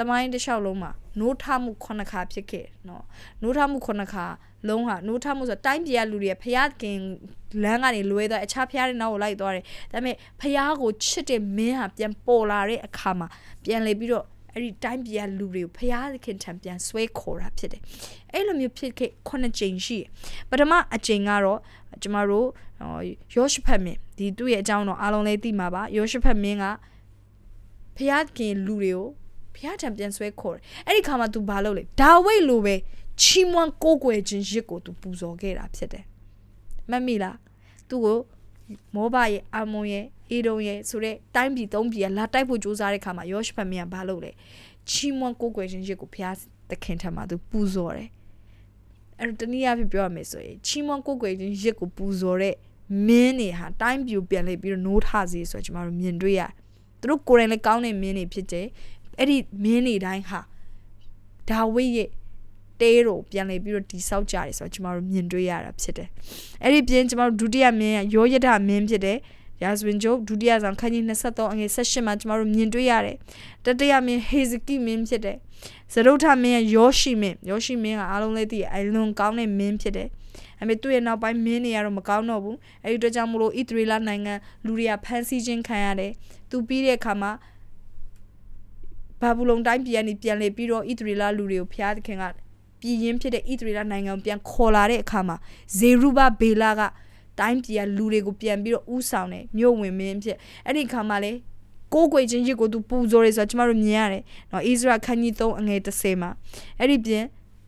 တမိုင်းတစ်လျှောက်လုံးမှာနိုးထမှု9ခါဖြစ်ခဲ့နော်နိုးထမှု9ခါလုံးဟာနိုးထမှုဆိုတိုင်းပြည်ကလူတွေကဖျားခင်လမ်းကနေလွဲသွားအခြားဖျားတဲ့နောက်ကိုလိုက်သွားတယ်ဒါပေမဲ့ဖျားကိုချစ်တဲ့မင်းဟာပြန်ပေါ်လာတဲ့အခါမှာပြန်လေပြီးတော့ဲ့ဒီတိုင်းပြည်ကလူတွေကိုဖျားသခင်ထံပြန်ဆွဲခေါ်တာဖြစ်တယ်။အဲ့လိုမျိုးဖြစ်ခဲ့ခုနှစ်ကြိမ်ရှိပထမအကြိမ်ကတော့ကျမတို့ယောရှဖတ်မင်းဒီသူ့ရဲ့အကြောင်းတော့အားလုံးလေးသိမှာပါယောရှဖတ်မင်းကဖျားသခင် လူတွေကိုဘုရားထံပြန်ဆွဲခေါ်တယ်အဲ့ဒီခါမှာ तू ဘာလုပ်လဲဒါဝိတ်လိုပဲချီးမွမ်းကိုးကွယ်ခြင်းရစ်ကို तू ပူဇော်ခဲ့တာဖြစ်တယ်မမီလားသူ့ကိုမောဘရဲ့အာမွန်ရဲ့အေဒုံရဲ့ဆိုတဲ့တိုင်းပြည်သုံးပြည်ကလာတိုက်ဖို့ကြိုးစားတဲ့ခါမှာယောရှဖတ်မင်းကဘာလုပ်လဲချီးမွမ်းကိုးကွယ်ခြင်းရစ်ကိုဘုရားသခင်ထံမှာ तू ပူဇော်တယ်အဲ့တော့တနည်းအားဖြင့်ပြောရမယ်ဆိုရင်ချီးမွမ်းကိုးကွယ်ခြင်းရစ်ကိုပူဇော်တဲ့မင်းတွေဟာတိုင်းပြူပြန်လှည့်ပြီးတော့노ထစေဆိုတော့ကျမတို့မြင်တွေ့ရသူတို့ကိုယ်တိုင်လည်းကောင်းတဲ့မင်းတွေဖြစ်တယ်အဲ့ဒီမင်းတွေတိုင်းဟာဒါဝိရဲ့တဲတို့ပြန်လဲပြီးတော့တိဆောက်ကြတယ်ဆိုတော့ကျမတို့မြင်တွေ့ရတာဖြစ်တယ်အဲ့ဒီပြင်ကျမတို့ဒုတိယမင်းကယောယဒမင်းဖြစ်တယ်ရာဇဝင်ကျုပ်ဒုတိယဆောင်ခန်းကြီး23အငယ်18မှာကျမတို့မြင်တွေ့ရတယ်တတိယမင်းဟေဇကိမင်းဖြစ်တယ်ဇရုထမင်းကယောရှိမင်းယောရှိမင်းကအားလုံးလေးသိအလွန်ကောင်းတဲ့မင်းဖြစ်တယ်အမေသူ့ရဲ့နောက်ပိုင်းမင်းတွေကတော့မကောင်းတော့ဘူးအဲဒီအတွက်ကြောင့်မလို့ဣသရေလနိုင်ငံလူတွေကဖမ်းဆီးခြင်းခံရတယ်သူပြီးတဲ့အခါမှာဘာဘူးလုံတိုင်းပြည်ကနေပြန်လေပြီးတော့ဣသရေလလူတွေကိုဖျားသခင်ကပြည်ရင်းဖြစ်တဲ့ဣသရေလနိုင်ငံပြန်ခေါ်လာတဲ့အခါမှာဇေရုဘဘေလာကတိုင်းပြည်ကလူတွေကိုပြန်ပြီးတော့ဥဆောင်တယ်မြို့ဝင်မင်းဖြစ်အဲ့ဒီခါမှာလေကိုကိုွယ်ချင်းရစ်ကိုသူပူဇော်ရဲဆိုတော့ကျမတို့မြင်ရတယ်။နော်အိဇရာခန်းကြီး3အငယ်30မှာအဲ့ဒီပြင်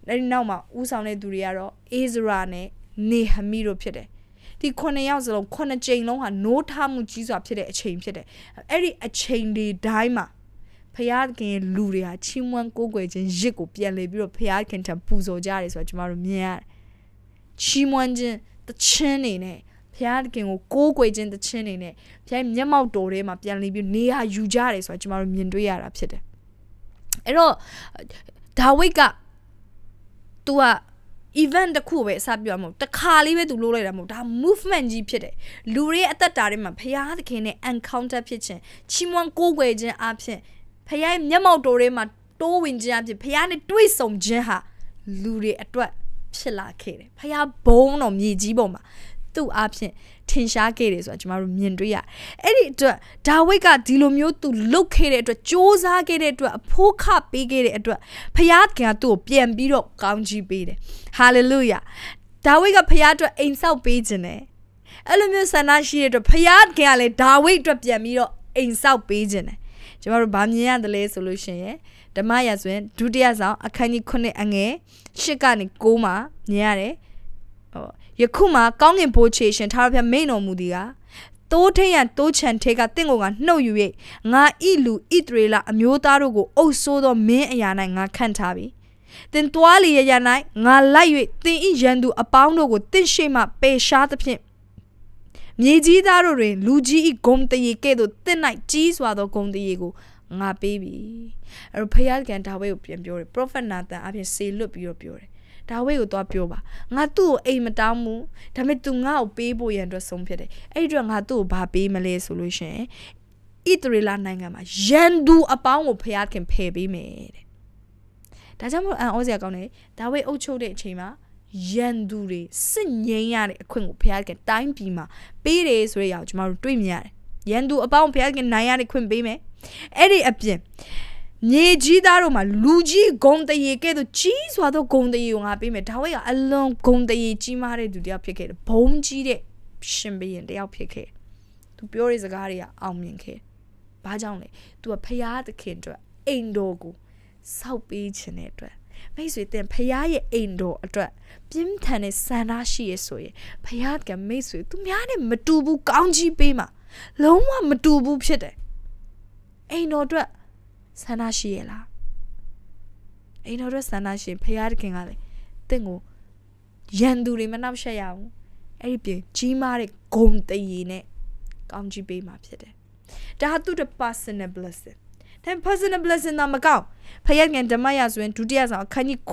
အဲ့ဒီနောက်မှာဥဆောင်တဲ့သူတွေကတော့အိဇရာနဲ့နေဟမိတို့ဖြစ်တယ်။ဒီခုနှစ်ယောက်စလုံးခုနှစ်ကြိမ်လုံးဟာ노ထားမှုကြီးစွာဖြစ်တဲ့အချိန်ဖြစ်တယ်။အဲ့ဒီအချိန်တွေတိုင်းမှာဖယားခင်လူတွေဟာချီးမွမ်းကိုးကွယ်ခြင်းရစ်ကိုပြန်လေပြီးတော့ဖယားခင်ထံပူဇော်ကြတယ်ဆိုတော့ကျမတို့မြင်ရတယ်ချီးမွမ်းခြင်းတခြင်းနေနဲ့ဖယားခင်ကိုကိုးကွယ်ခြင်းတခြင်းနေနဲ့ဖယားမျက်မှောက်တော်ထဲမှာပြန်လေပြီးနေရာယူကြတယ်ဆိုတော့ကျမတို့မြင်တွေ့ရတာဖြစ်တယ်အဲ့တော့ဒါဝိတ်က तू က event တစ်ခုပဲအစပြုရမဟုတ်တခါလေးပဲသူလုပ်လိုက်တာမဟုတ်ဒါ movement ကြီးဖြစ်တယ်လူတွေရဲ့အသက်တာထဲမှာဘုရားသခင်နဲ့ encounter ဖြစ်ခြင်းချီးမွမ်းကိုးကွယ်ခြင်းအဖြစ်ဖခင်မျက်မှောက်တော်ထဲမှာတိုးဝင်ခြင်းအဖြစ်ဖခင်နဲ့တွေ့ဆုံခြင်းဟာလူတွေအတွက်ဖြစ်လာခဲ့တယ်ဖခင်ဘုံတော်မြေကြီးပေါ်မှာသူ့အဖြစ်ထင်ရှားခဲ့တယ်ဆိုတာကျမတို့မြင်တွေ့ရအဲ့ဒီအတွက်ဒါဝိတ်ကဒီလိုမျိုးသူလုတ်ခဲ့တဲ့အတွက်စ조사ခဲ့တဲ့အတွက်အဖို့ခပေးခဲ့တဲ့အတွက်ဖခင်ကသူ့ကိုပြန်ပြီးတော့ကောင်းချီးပေးတယ်ဟာလေလုယာဒါဝိတ်ကဖခင်အတွက်အိမ်ဆောက်ပေးခြင်းတယ်အဲ့လိုမျိုးဆန္ဒရှိတဲ့အတွက်ဖခင်ကလည်းဒါဝိတ်အတွက်ပြန်ပြီးတော့အိမ်ဆောက်ပေးခြင်းတယ်ကျမတို့ဗာမြင်ရတယ်လဲဆိုလို့ရှင်ရဓမ္မရဆိုရင်ဒုတိယဆောင်အခန်းကြီး9အငယ်10ကနေ9မှာမြင်ရတယ်ဟောယခုမှာကောင်းကင်ဘိုးချေရှင်ထားရပြမိန်တော်မူသည်ကတိုးထိန်ရန်တိုးချန်ထဲကတင့်ကိုကနှုတ်ယူ၍ငါဤလူဣတရေလအမျိုးသားတို့ကို အုပ်ဆိုးသောမင်းအရာ၌ငါခန့်ထားပြီ။တင်တွားလီရရ၌ငါလိုက်၍တင်ဤရန်သူအပေါင်းတို့ကိုတင့်ရှိမှပယ်ရှားသဖြင့်မြေကြီးသားတို့တွင် လူကြီးဤဂုံတရေကဲ့သို့တင့်၌ကြီးစွာသောဂုံတရေကိုငါပေးပြီအဲ့တော့ဖယားကန်ဒါဝိဒ်ကိုပြန်ပြောတယ်ပရောဖက်နာသန်အပြင်စေလွတ်ပြီးတော့ပြောတယ်ဒါဝိဒ်ကိုသွားပြောပါငါသူ့ကိုအိမ်မတောင်းဘူးဒါပေမဲ့ तू ငါ့ကိုပေးဖို့ရန်အတွက်ဆုံးဖြတ်တယ်အဲ့ဒီအတွက်ငါသူ့ကိုဘာပေးမလဲဆိုလို့ရှင်ဣသရေလနိုင်ငံမှာရန်သူအပေါင်းကိုဖယားခင်ဖယ်ပေးမယ်တဲ့ဒါကြောင့်မို့အန်ဩစရာကောင်းတယ်ဒါဝိဒ်အုပ်ချုပ်တဲ့အချိန်မှာရန်သူတွေစစ်ငြိမ်းရတဲ့အခွင့်ကိုဘုရားကတိုင်းပြည်မှာပေးတယ်ဆိုတဲ့အကြောင်းကျွန်တော်တို့တွေ့မြင်ရတယ်ရန်သူအပေါင်းဘုရားကနိုင်ရတဲ့ခွင့်ပေးမယ်အဲ့ဒီအပြင်မြေကြီးသားတို့မှာလူကြီးဂုံတရေကဲ့သို့ကြီးစွာသောဂုံတရေကိုငါပေးမယ်ဒါဝိဒ်ကအလွန်ဂုံတရေကြီးမားတဲ့သူတစ်ယောက်ဖြစ်ခဲ့တယ်ဘုံကြီးတဲ့ရှင်ဘရင်တစ်ယောက်ဖြစ်ခဲ့ သူပြောတဲ့စကားတွေကအောင်မြင်ခဲ့ဘာကြောင့်လဲ तू ကဖျားသခင်အတွက်အိမ်တော်ကိုစောက်ပေးခြင်းတဲ့အတွက်မိတ်ဆွေတင်ဖရားရဲ့အိမ်တော်အတွက်ပြင်းထန်တဲ့ဆန္ဒရှိရဆိုရင်ဖရားကမိတ်ဆွေသူများနဲ့မတူဘူးကောင်းကြီးပေးမှာလုံးဝမတူဘူးဖြစ်တယ်အိမ်တော်အတွက်ဆန္ဒရှိရလားအိမ်တော်အတွက်ဆန္ဒရှိဖရားတခင်ကလည်းတင့်ကိုရန်သူတွေမနှောက်ယှက်ရအောင်အဲ့ဒီပြင်ကြီးမားတဲ့ဂုံတည်ရည်နဲ့ကောင်းကြီးပေးမှာဖြစ်တယ်ဒါဟာသူ့ personal blessing then personal blessing နာမကောက်ဖယက်ငန်ဓမ္မရဆိုရင်ဒုတိယဆောင်အခန်းကြီး9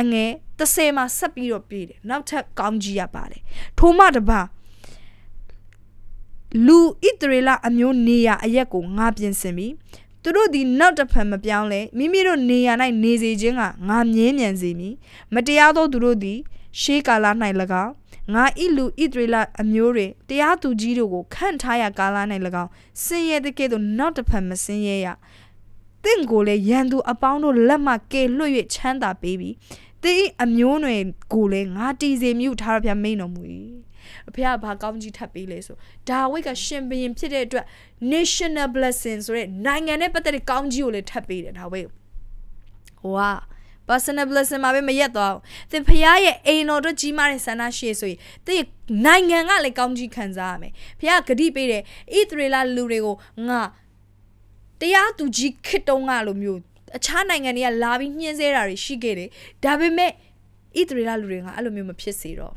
အငယ်30မှာဆက်ပြီးတော့ပြည်တယ်နောက်ထပ်ကောင်းကြီးရပါတယ်ထိုမှတပါလူဣတရေလအမျိုးနေရအရက်ကိုငါပြင်ဆင်ပြီးသူတို့ဒီနောက်တစ်ဖန်မပြောင်းလဲမိမိတို့နေရ၌နေစေခြင်းကငါမြင်းမြန်စေမည်မတရားသောသူတို့သည်ရှေးကာလ၌၎င်းငါဤလူဣသရေလအမျိုးတွေတရားသူကြီးတို့ကိုခန့်ထားရကာလ၌၎င်းစင်ရဲတကဲ့သို့နောက်တစ်ဖန်မစင်ရဲရတင့်ကိုလည်းရန်သူအပေါင်းတို့လက်မှကေလွတ်၍ချမ်းသာပေးပြီးတင်းအမျိုးနွယ်ကိုလည်းငါတီစေမြုထားရဗျာမိန်တော်မူ၏အဖေကဘာကောင်းကြီးထပ်ပေးလဲဆိုဒါဝိတ်ကရှင်ဘရင်ဖြစ်တဲ့အတွက် national blessing ဆိုတဲ့နိုင်ငံနဲ့ပတ်သက်တဲ့ကောင်းကြီးကိုလည်းထပ်ပေးတယ်ဒါဝိတ်ဟိုက personalism မှာပဲမရက်သွားအောင်သင်ဖះရဲ့အိမ်တော်တို့ကြီးမားတဲ့ဆန္ဒရှိဆိုရင်သင်နိုင်ငံကလည်းကောင်းကြီးခံစားရမယ်ဖះကဂတိပေးတယ်ဣသရေလလူတွေကိုငါတရားသူကြီးခစ်တုံးကလိုမျိုးအခြားနိုင်ငံတွေကလာပြီးနှင်းဆဲတာတွေရှိခဲ့တယ်ဒါပေမဲ့ဣသရေလလူတွေကအဲ့လိုမျိုးမဖြစ်စေတော့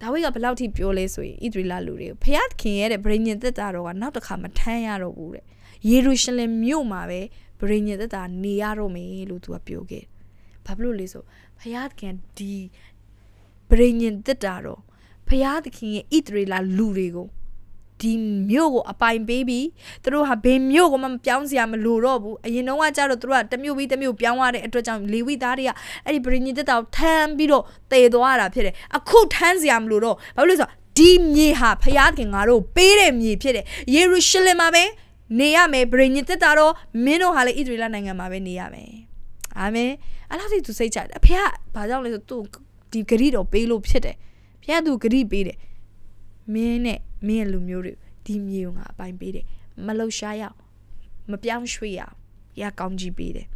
ဒါဝိကဘလောက်ထိပြောလဲဆိုရင်ဣသရေလလူတွေဖះခင်ရဲ့တဲ့ဗြိညင်သက်တာတော်ကနောက်တစ်ခါမထမ်းရတော့ဘူးတဲ့ယေရုရှလင်မြို့မှာပဲဗရိညင်သက်တာနေရတော့မယ်လို့သူကပြောခဲ့ဘာဖြစ်လို့လဲဆိုဘုရားသခင်ဒီဗရိညင်သက်တာတော့ဘုရားသခင်ရဲ့ဣတရေလာလူတွေကိုဒီမြို့ကိုအပိုင်ပေးပြီးသူတို့ဟာဘယ်မြို့ကိုမှမပြောင်းစရာမလိုတော့ဘူးအရင်တုန်းကကြတော့သူတို့ကတမျိုးပြီးတမျိုးပြောင်းရတဲ့အတွက်ကြောင့်လေဝိသားတွေကအဲ့ဒီဗရိညင်တက်တာကိုထမ်းပြီးတော့တည်သွားတာဖြစ်တယ်အခုထမ်းစရာမလိုတော့ဘာလို့လဲဆိုတော့ဒီမြေဟာဖျားသခင်ငါတို့ပေးတဲ့မြေဖြစ်တယ်ယေရုရှလင်မှာပဲနေရမယ်ဗြိညင်တက်တာတော့မင်းတို့ဟာလေဣသရေလနိုင်ငံမှာပဲနေရမယ်အာမင်အဲ့လောက်ထိသူစိတ်ချတယ်ဖခင်ဘာကြောင့်လဲဆိုသူဒီဂရိတော်ပေးလို့ဖြစ်တယ်ဖခင်သူဂရိပေးတယ်မင်းနဲ့မင်းရဲ့လူမျိုးတွေဒီမြေကိုငါအပိုင်ပေးတယ်မလှရှားရအောင်မပြောင်းရွှေ့ရအောင်ရကောင်းကြီးပေးတယ်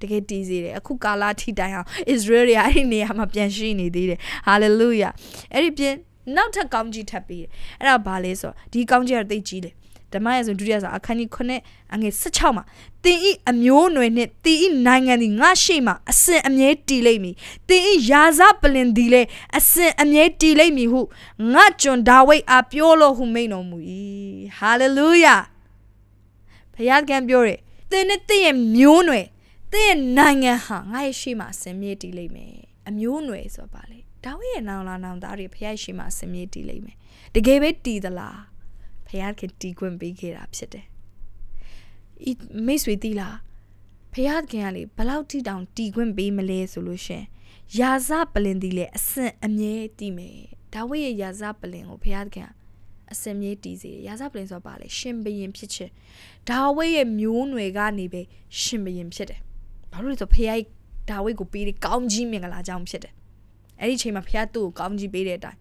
တကယ်တည်စေတယ်အခုကာလထိတိုင်အောင်အစ္စရေလရဲ့အဲ့ဒီနေရာမှာပြန်ရှိနေသေးတယ်ဟာလေလုယာအဲ့ဒီပြင်နောက်ထပ်ကောင်းကြီးထပ်ပေးတယ်အဲ့ဒါဘာလဲဆိုတော့ဒီကောင်းကြီးကတိတ်ကြီးတယ်ဓမ္မရဲ့ဆိုဒုတိယစာအခန်းကြီး9အငယ်16မှာတင်ဤအမျိုးအနွယ်နှင့်တင်ဤနိုင်ငံသည်ငါရှိမှအစဉ်အမြဲတည်လိမ့်မည်တင်ဤယာဇပလင်သည်လည်းအစဉ်အမြဲတည်လိမ့်မည်ဟုငါကျွန်ဒါဝိဒ်အားပြောလို့ဟုမိန့်တော်မူ၏ဟာလေလုယာဘုရားကံပြောတယ်တင်နဲ့တင်ရဲ့မျိုးနွယ်တင်ရဲ့နိုင်ငံဟာငါရဲ့ရှိမှအစဉ်အမြဲတည်လိမ့်မယ်အမျိုးနွယ်ဆိုတာပါလေဒါဝိဒ်ရဲ့နောင်လာနောင်သားတွေဘုရားရှိမှအစဉ်အမြဲတည်လိမ့်မယ်တကယ်ပဲတည်သလားဖယားခင်တီးခွင့်ပေးခဲ့တာဖြစ်တယ်။ဤမိတ်ဆွေတီးလားဖယားခင်ကလေဘလောက်ထိတောင် တီးခွင့်ပေးမလဲဆိုလို့ရှင်ယာဇပလင်တီးလေအစင်အမြဲတီးမယ်။ဒါဝိရဲ့ယာဇပလင်ကိုဖယားခင်ကအစင်မြေးတီးစေတယ်။ယာဇပလင်ဆိုပါလေရှင်ဘရင်ဖြစ်ခြင်းဒါဝိရဲ့မျိုးနွယ်ကနေပဲရှင်ဘရင်ဖြစ်တယ်။ဘာလို့လဲဆိုဖယားဒါဝိကိုပေးတဲ့ကောင်းကြီးမင်္ဂလာကြောင့်ဖြစ်တယ်။အဲ့ဒီအချိန်မှာဖခင်သူ့ကိုကောင်းကြီးပေးတဲ့အတိုင်း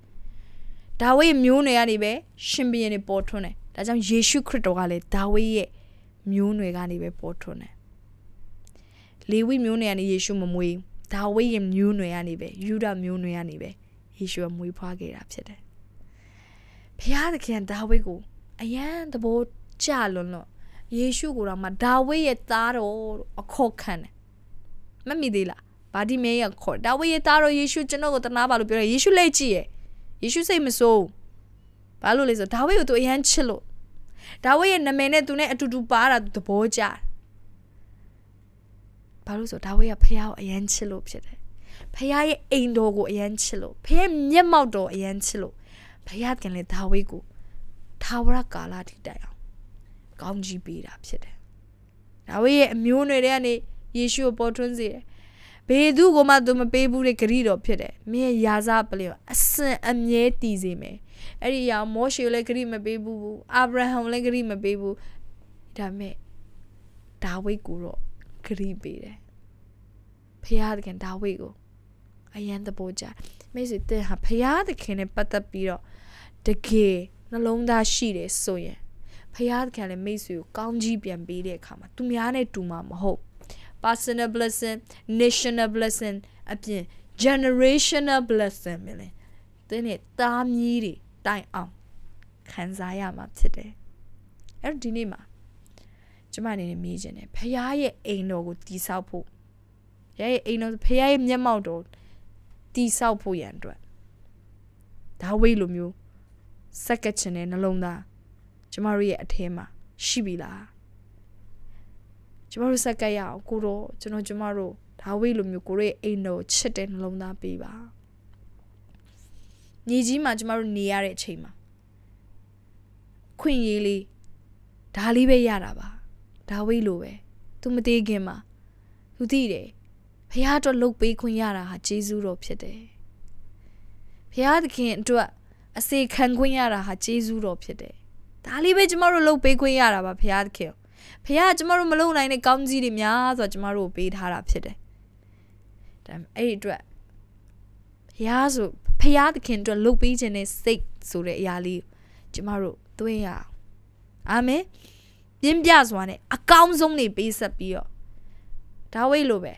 ဒါဝိမျိုးနွယ်ကနေပဲရှင်ဘီရင်တွေပေါ်ထွန်းတယ်ဒါကြောင့်ယေရှုခရစ်တော်ကလည်းဒါဝိရဲ့မျိုးနွယ်ကနေပဲပေါ်ထွန်းတယ်လေဝိမျိုးနွယ်ကနေယေရှုမမွေးဒါဝိရဲ့မျိုးနွယ်ကနေပဲယူဒမျိုးနွယ်ကနေပဲယေရှုကမွေးဖွားခဲ့တာဖြစ်တယ်ဘုရားသခင်ဒါဝိကိုအယံသဘောကျလွန်းလို့ယေရှုကိုတော့မှဒါဝိရဲ့သားတော်လို့အခေါ်ခံတယ်မမိသေးလားဗာဒီမဲရခေါ်ဒါဝိရဲ့သားတော်ယေရှုကျွန်တော်ကိုတနာပါလို့ပြောတယ်ယေရှုလက်ကြည့်ရဲ့ယေရှုစိတ်မစိုးဘာလို့လဲဆိုဒါဝိဒ်ကိုသူအရန်ချစ်လို့ဒါဝိဒ်ရဲ့နာမည်နဲ့သူနဲ့အတူတူပါတာသူသဘောကျတယ်ဘာလို့ဆိုဒါဝိဒ်ကဖះကိုအရန်ချစ်လို့ဖြစ်တယ်ဖះရဲ့အိမ်တော်ကိုအရန်ချစ်လို့ဖះရဲ့မျက်မှောက်တော်အရန်ချစ်လို့ဖះကလည်းဒါဝိဒ်ကိုသာဝရကာလထိတိုင်အောင်ကောင်းကြီးပေးတာဖြစ်တယ်ဒါဝိဒ်ရဲ့အမျိုးအနွယ်တွေကနေယေရှုကိုပေါ်ထွန်းစေတယ်ဘေသူကိုမှသူမပေးဘူးတဲ့ဂရီတော်ဖြစ်တယ်မင်းရဲ့ယာဇပလင်အစင်အမြဲတည်စေမယ်အဲ့ဒီအောင်မောရှေလည်းဂရီမပေးဘူးဘူးအာဗြဟံလည်းဂရီမပေးဘူးဒါမဲ့ဒါဝိတ်ကိုတော့ဂရီပေးတယ်ဖရာသခင်ဒါဝိတ်ကိုအယံသဘောကြမိတ်ဆွေတင်ဟာဖရာသခင်နဲ့ပတ်သက်ပြီးတော့တကယ်နှလုံးသားရှိတယ်ဆိုရင်ဖရာသခင်လည်းမိတ်ဆွေကိုကောင်းကြီးပြန်ပေးတဲ့အခါမှာသူများနဲ့တူမှာမဟုတ် personal blessing national blessing အပြင် generational blessing ပဲလေသင်ရဲ့တားမြီးတွေတိုင်အောင်ခံစားရမှာဖြစ်တယ်အဲ့တော့ဒီနေ့မှာကျမအနေနဲ့မေးခြင်းတယ်ဖခင်ရဲ့အိမ်တော်ကိုတည်ဆောက်ဖို့ဖခင်ရဲ့အိမ်တော်ဖခင်ရဲ့မျက်မှောက်တော်တည်ဆောက်ဖို့ရန်အတွက်ဒါဝိတ်လိုမျိုးစက်ကချင်တဲ့နှလုံးသားကျမတို့ရဲ့အထဲမှာရှိပြီလားကျမတို့ဆက်ကပ်ရအောင်ကိုတော့ကျွန်တော်ကျမတို့ဒါဝိလိုမျိုးကိုရဲ့အိမ်တော်ချစ်တဲ့နှလုံးသားပေးပါညီကြီးမှာကျမတို့နေရတဲ့အချိန်မှာခွင့်ရေးလေးဒါလေးပဲရတာပါဒါဝိလိုပဲသူမသေးခင်မှာသူသိတယ်ဘုရားအတွက်လုပ်ပေးခွင့်ရတာဟာဂျေဇူးတော်ဖြစ်တယ်ဘုရားသခင်အတွက်အစေခံခွင့်ရတာဟာဂျေဇူးတော်ဖြစ်တယ်ဒါလေးပဲကျမတို့လုပ်ပေးခွင့်ရတာပါဘုရားသခင်ဖခင်ကကျမတို့မလုပ်နိုင်တဲ့ကောင်းကြီးတွေများဆိုတော့ကျမတို့ကိုပေးထားတာဖြစ်တယ်ဒါအဲ့ဒီအတွက်ဖခင်ဆိုဖခင်သခင်အတွက်လုပ်ပေးခြင်းနဲ့စိတ်ဆိုတဲ့အရာလေးကျမတို့သွင်းရအောင်အာမင်ပြင်းပြစွာနဲ့အကောင်းဆုံးနေပေးဆက်ပြီးတော့ဒါဝိတ်လိုပဲ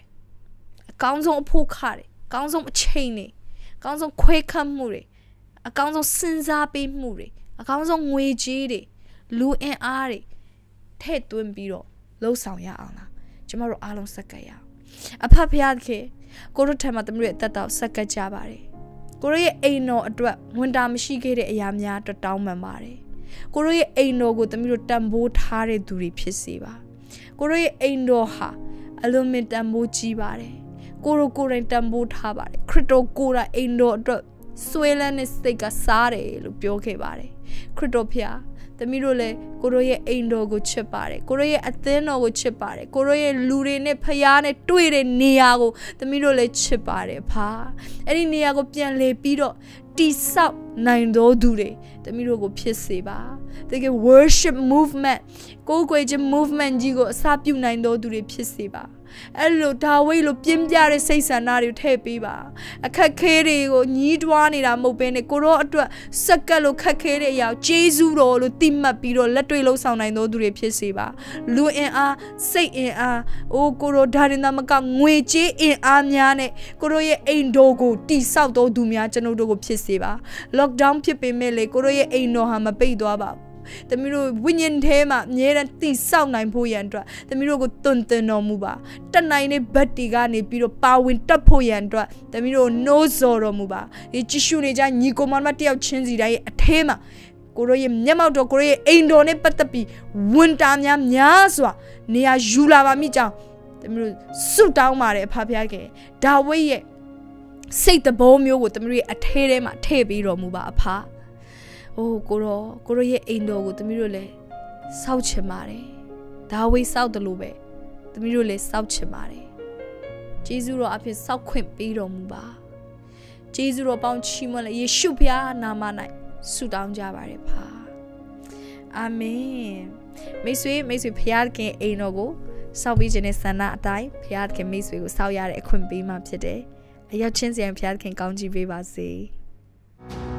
အကောင်းဆုံးအဖို့ခတယ်အကောင်းဆုံးအချိန်တွေအကောင်းဆုံးခွဲခတ်မှုတွေအကောင်းဆုံးစဉ်းစားပေးမှုတွေအကောင်းဆုံးငွေကြေးတွေလူအင်အားတွေထည့်သွင်းပြီးတော့လှုပ်ဆောင်ရအောင်လားကျမတို့အားလုံးစက္ကပ်ရအောင်အဖဖရားခင်ကိုတို့ထံမှာသမီးရဲ့အသက်တော်စက္ကပ်ကြပါတယ်ကိုတို့ရဲ့အိမ်တော်အတွက်ဝန်တာမရှိခဲ့တဲ့ အရာများအတွက်တောင်းပန်ပါတယ်ကိုတို့ရဲ့အိမ်တော်ကိုသမီးတို့တန်ဖိုးထားတဲ့သူတွေဖြစ်စေပါကိုတို့ရဲ့အိမ်တော်ဟာ အလွန်မတန်ဖိုးကြီးပါတယ်ကိုတို့ကိုယ်တိုင်တန်ဖိုးထားပါတယ်ခရစ်တော်ကိုယ်တိုင်အိမ်တော်အတွက်ဆွေးလန်းတဲ့စိတ်ကစားတယ်လို့ပြောခဲ့ပါတယ်ခရစ်တော်ဖျားသမီးတို့လည်းကိုတို့ရဲ့အိမ်တော်ကိုချစ်ပါတယ်ကိုတို့ရဲ့အသင်းတော်ကိုချစ်ပါတယ်ကိုတို့ရဲ့လူတွေနဲ့ဖျားနဲ့တွေ့တဲ့နေရာကို သမီးတို့လည်းချစ်ပါတယ်ဖာအဲ့ဒီနေရာကို ပြန်လေပြီးတော့တိဆောက်နိုင်တော်သူတွေသမီးတို့ကိုဖြစ်စေပါတကယ် worship movement ကိုကိုွယ်ခြင်း movement ကြီးကိုအစပြုနိုင်တော်သူတွေဖြစ်စေပါအဲ့လိုဒါဝိတ်လိုပြင်းပြတဲ့စိတ်ဆန္ဒတွေထည့်ပေးပါ အခက်ခဲတွေကိုညီးတွားနေတာမဟုတ်ဘဲနဲ့ကိုရောအတွက်စက္ကပ်လိုခက်ခဲတဲ့အရာကိုကျေးဇူးတော်လို့တိမှတ်ပြီးတော့လက်တွေ့လှုပ်ဆောင်နိုင်သောသူတွေဖြစ်စေပါလူအင်အားစိတ်အင်အားအိုးကိုရောဒါရင်သာမကငွေကြေးအင်အားများနဲ့ကိုရောရဲ့အိမ်တော်ကိုတိဆောက်တော်သူများကျွန်ုပ်တို့ကိုဖြစ်စေပါလော့ကဒေါင်းဖြစ်ပေမဲ့လေကိုရောရဲ့အိမ်တော်ဟာမပိတ်သွားပါဘူးသမီးတို့ဝိညာဉ်ထဲမှာအမြဲတမ်းတည်ဆောက်နိုင်ဖို့ရန်အတွက်သမီးတို့ကိုတွင်တင်တော်မူပါတနိုင်တဲ့ဘက်တီကနေပြီးတော့ပါဝင်တက်ဖို့ရန်အတွက်သမီးတို့နှိုးဆော်တော်မူပါဒီကြည့်ရှုနေကြညီကိုမောင်မတယောက်ချင်းစီတိုင်းရဲ့အထဲမှာကိုရိုရဲ့မျက်မှောက်တော်ကိုရိုရဲ့အိမ်တော်နဲ့ပတ်သက်ပြီးဝန်တာများများစွာ နေရာယူလာပါမိကြောင်းသမီးတို့ဆုတောင်းပါတယ်အဖဖခင်ဒါဝိရဲ့စိတ်တဘောမျိုးကိုသမီးရဲ့အထဲထဲမှာထည့်ပေးတော်မူပါအဖအိုးကိုရောကိုရောရဲ့အိမ်တော်ကိုသမီးတို့လည်းစောက်ချင်ပါတယ်ဒါဝိစောက်တယ်လို့ပဲသမီးတို့လည်းစောက်ချင်ပါတယ်ဂျေဇုတော်အဖြစ်စောက်ခွင့်ပေးတော်မူပါဂျေဇုတော်ပေါင်းချီးမွမ်းလေယေရှုဖျားနာမ၌ဆုတောင်းကြပါရဖာအာမင်မိတ်ဆွေမိတ်ဆွေဖျားခင်အိမ်တော်ကိုစောက်ပြီးခြင်းနဲ့ဆန္ဒအတိုင်းဖျားခင်မိတ်ဆွေကိုစောက်ရတဲ့အခွင့်ပေးမှဖြစ်တယ်အရောက်ချင်းစီရင်ဖျားခင်ကောင်းချီးပေးပါစေ thank you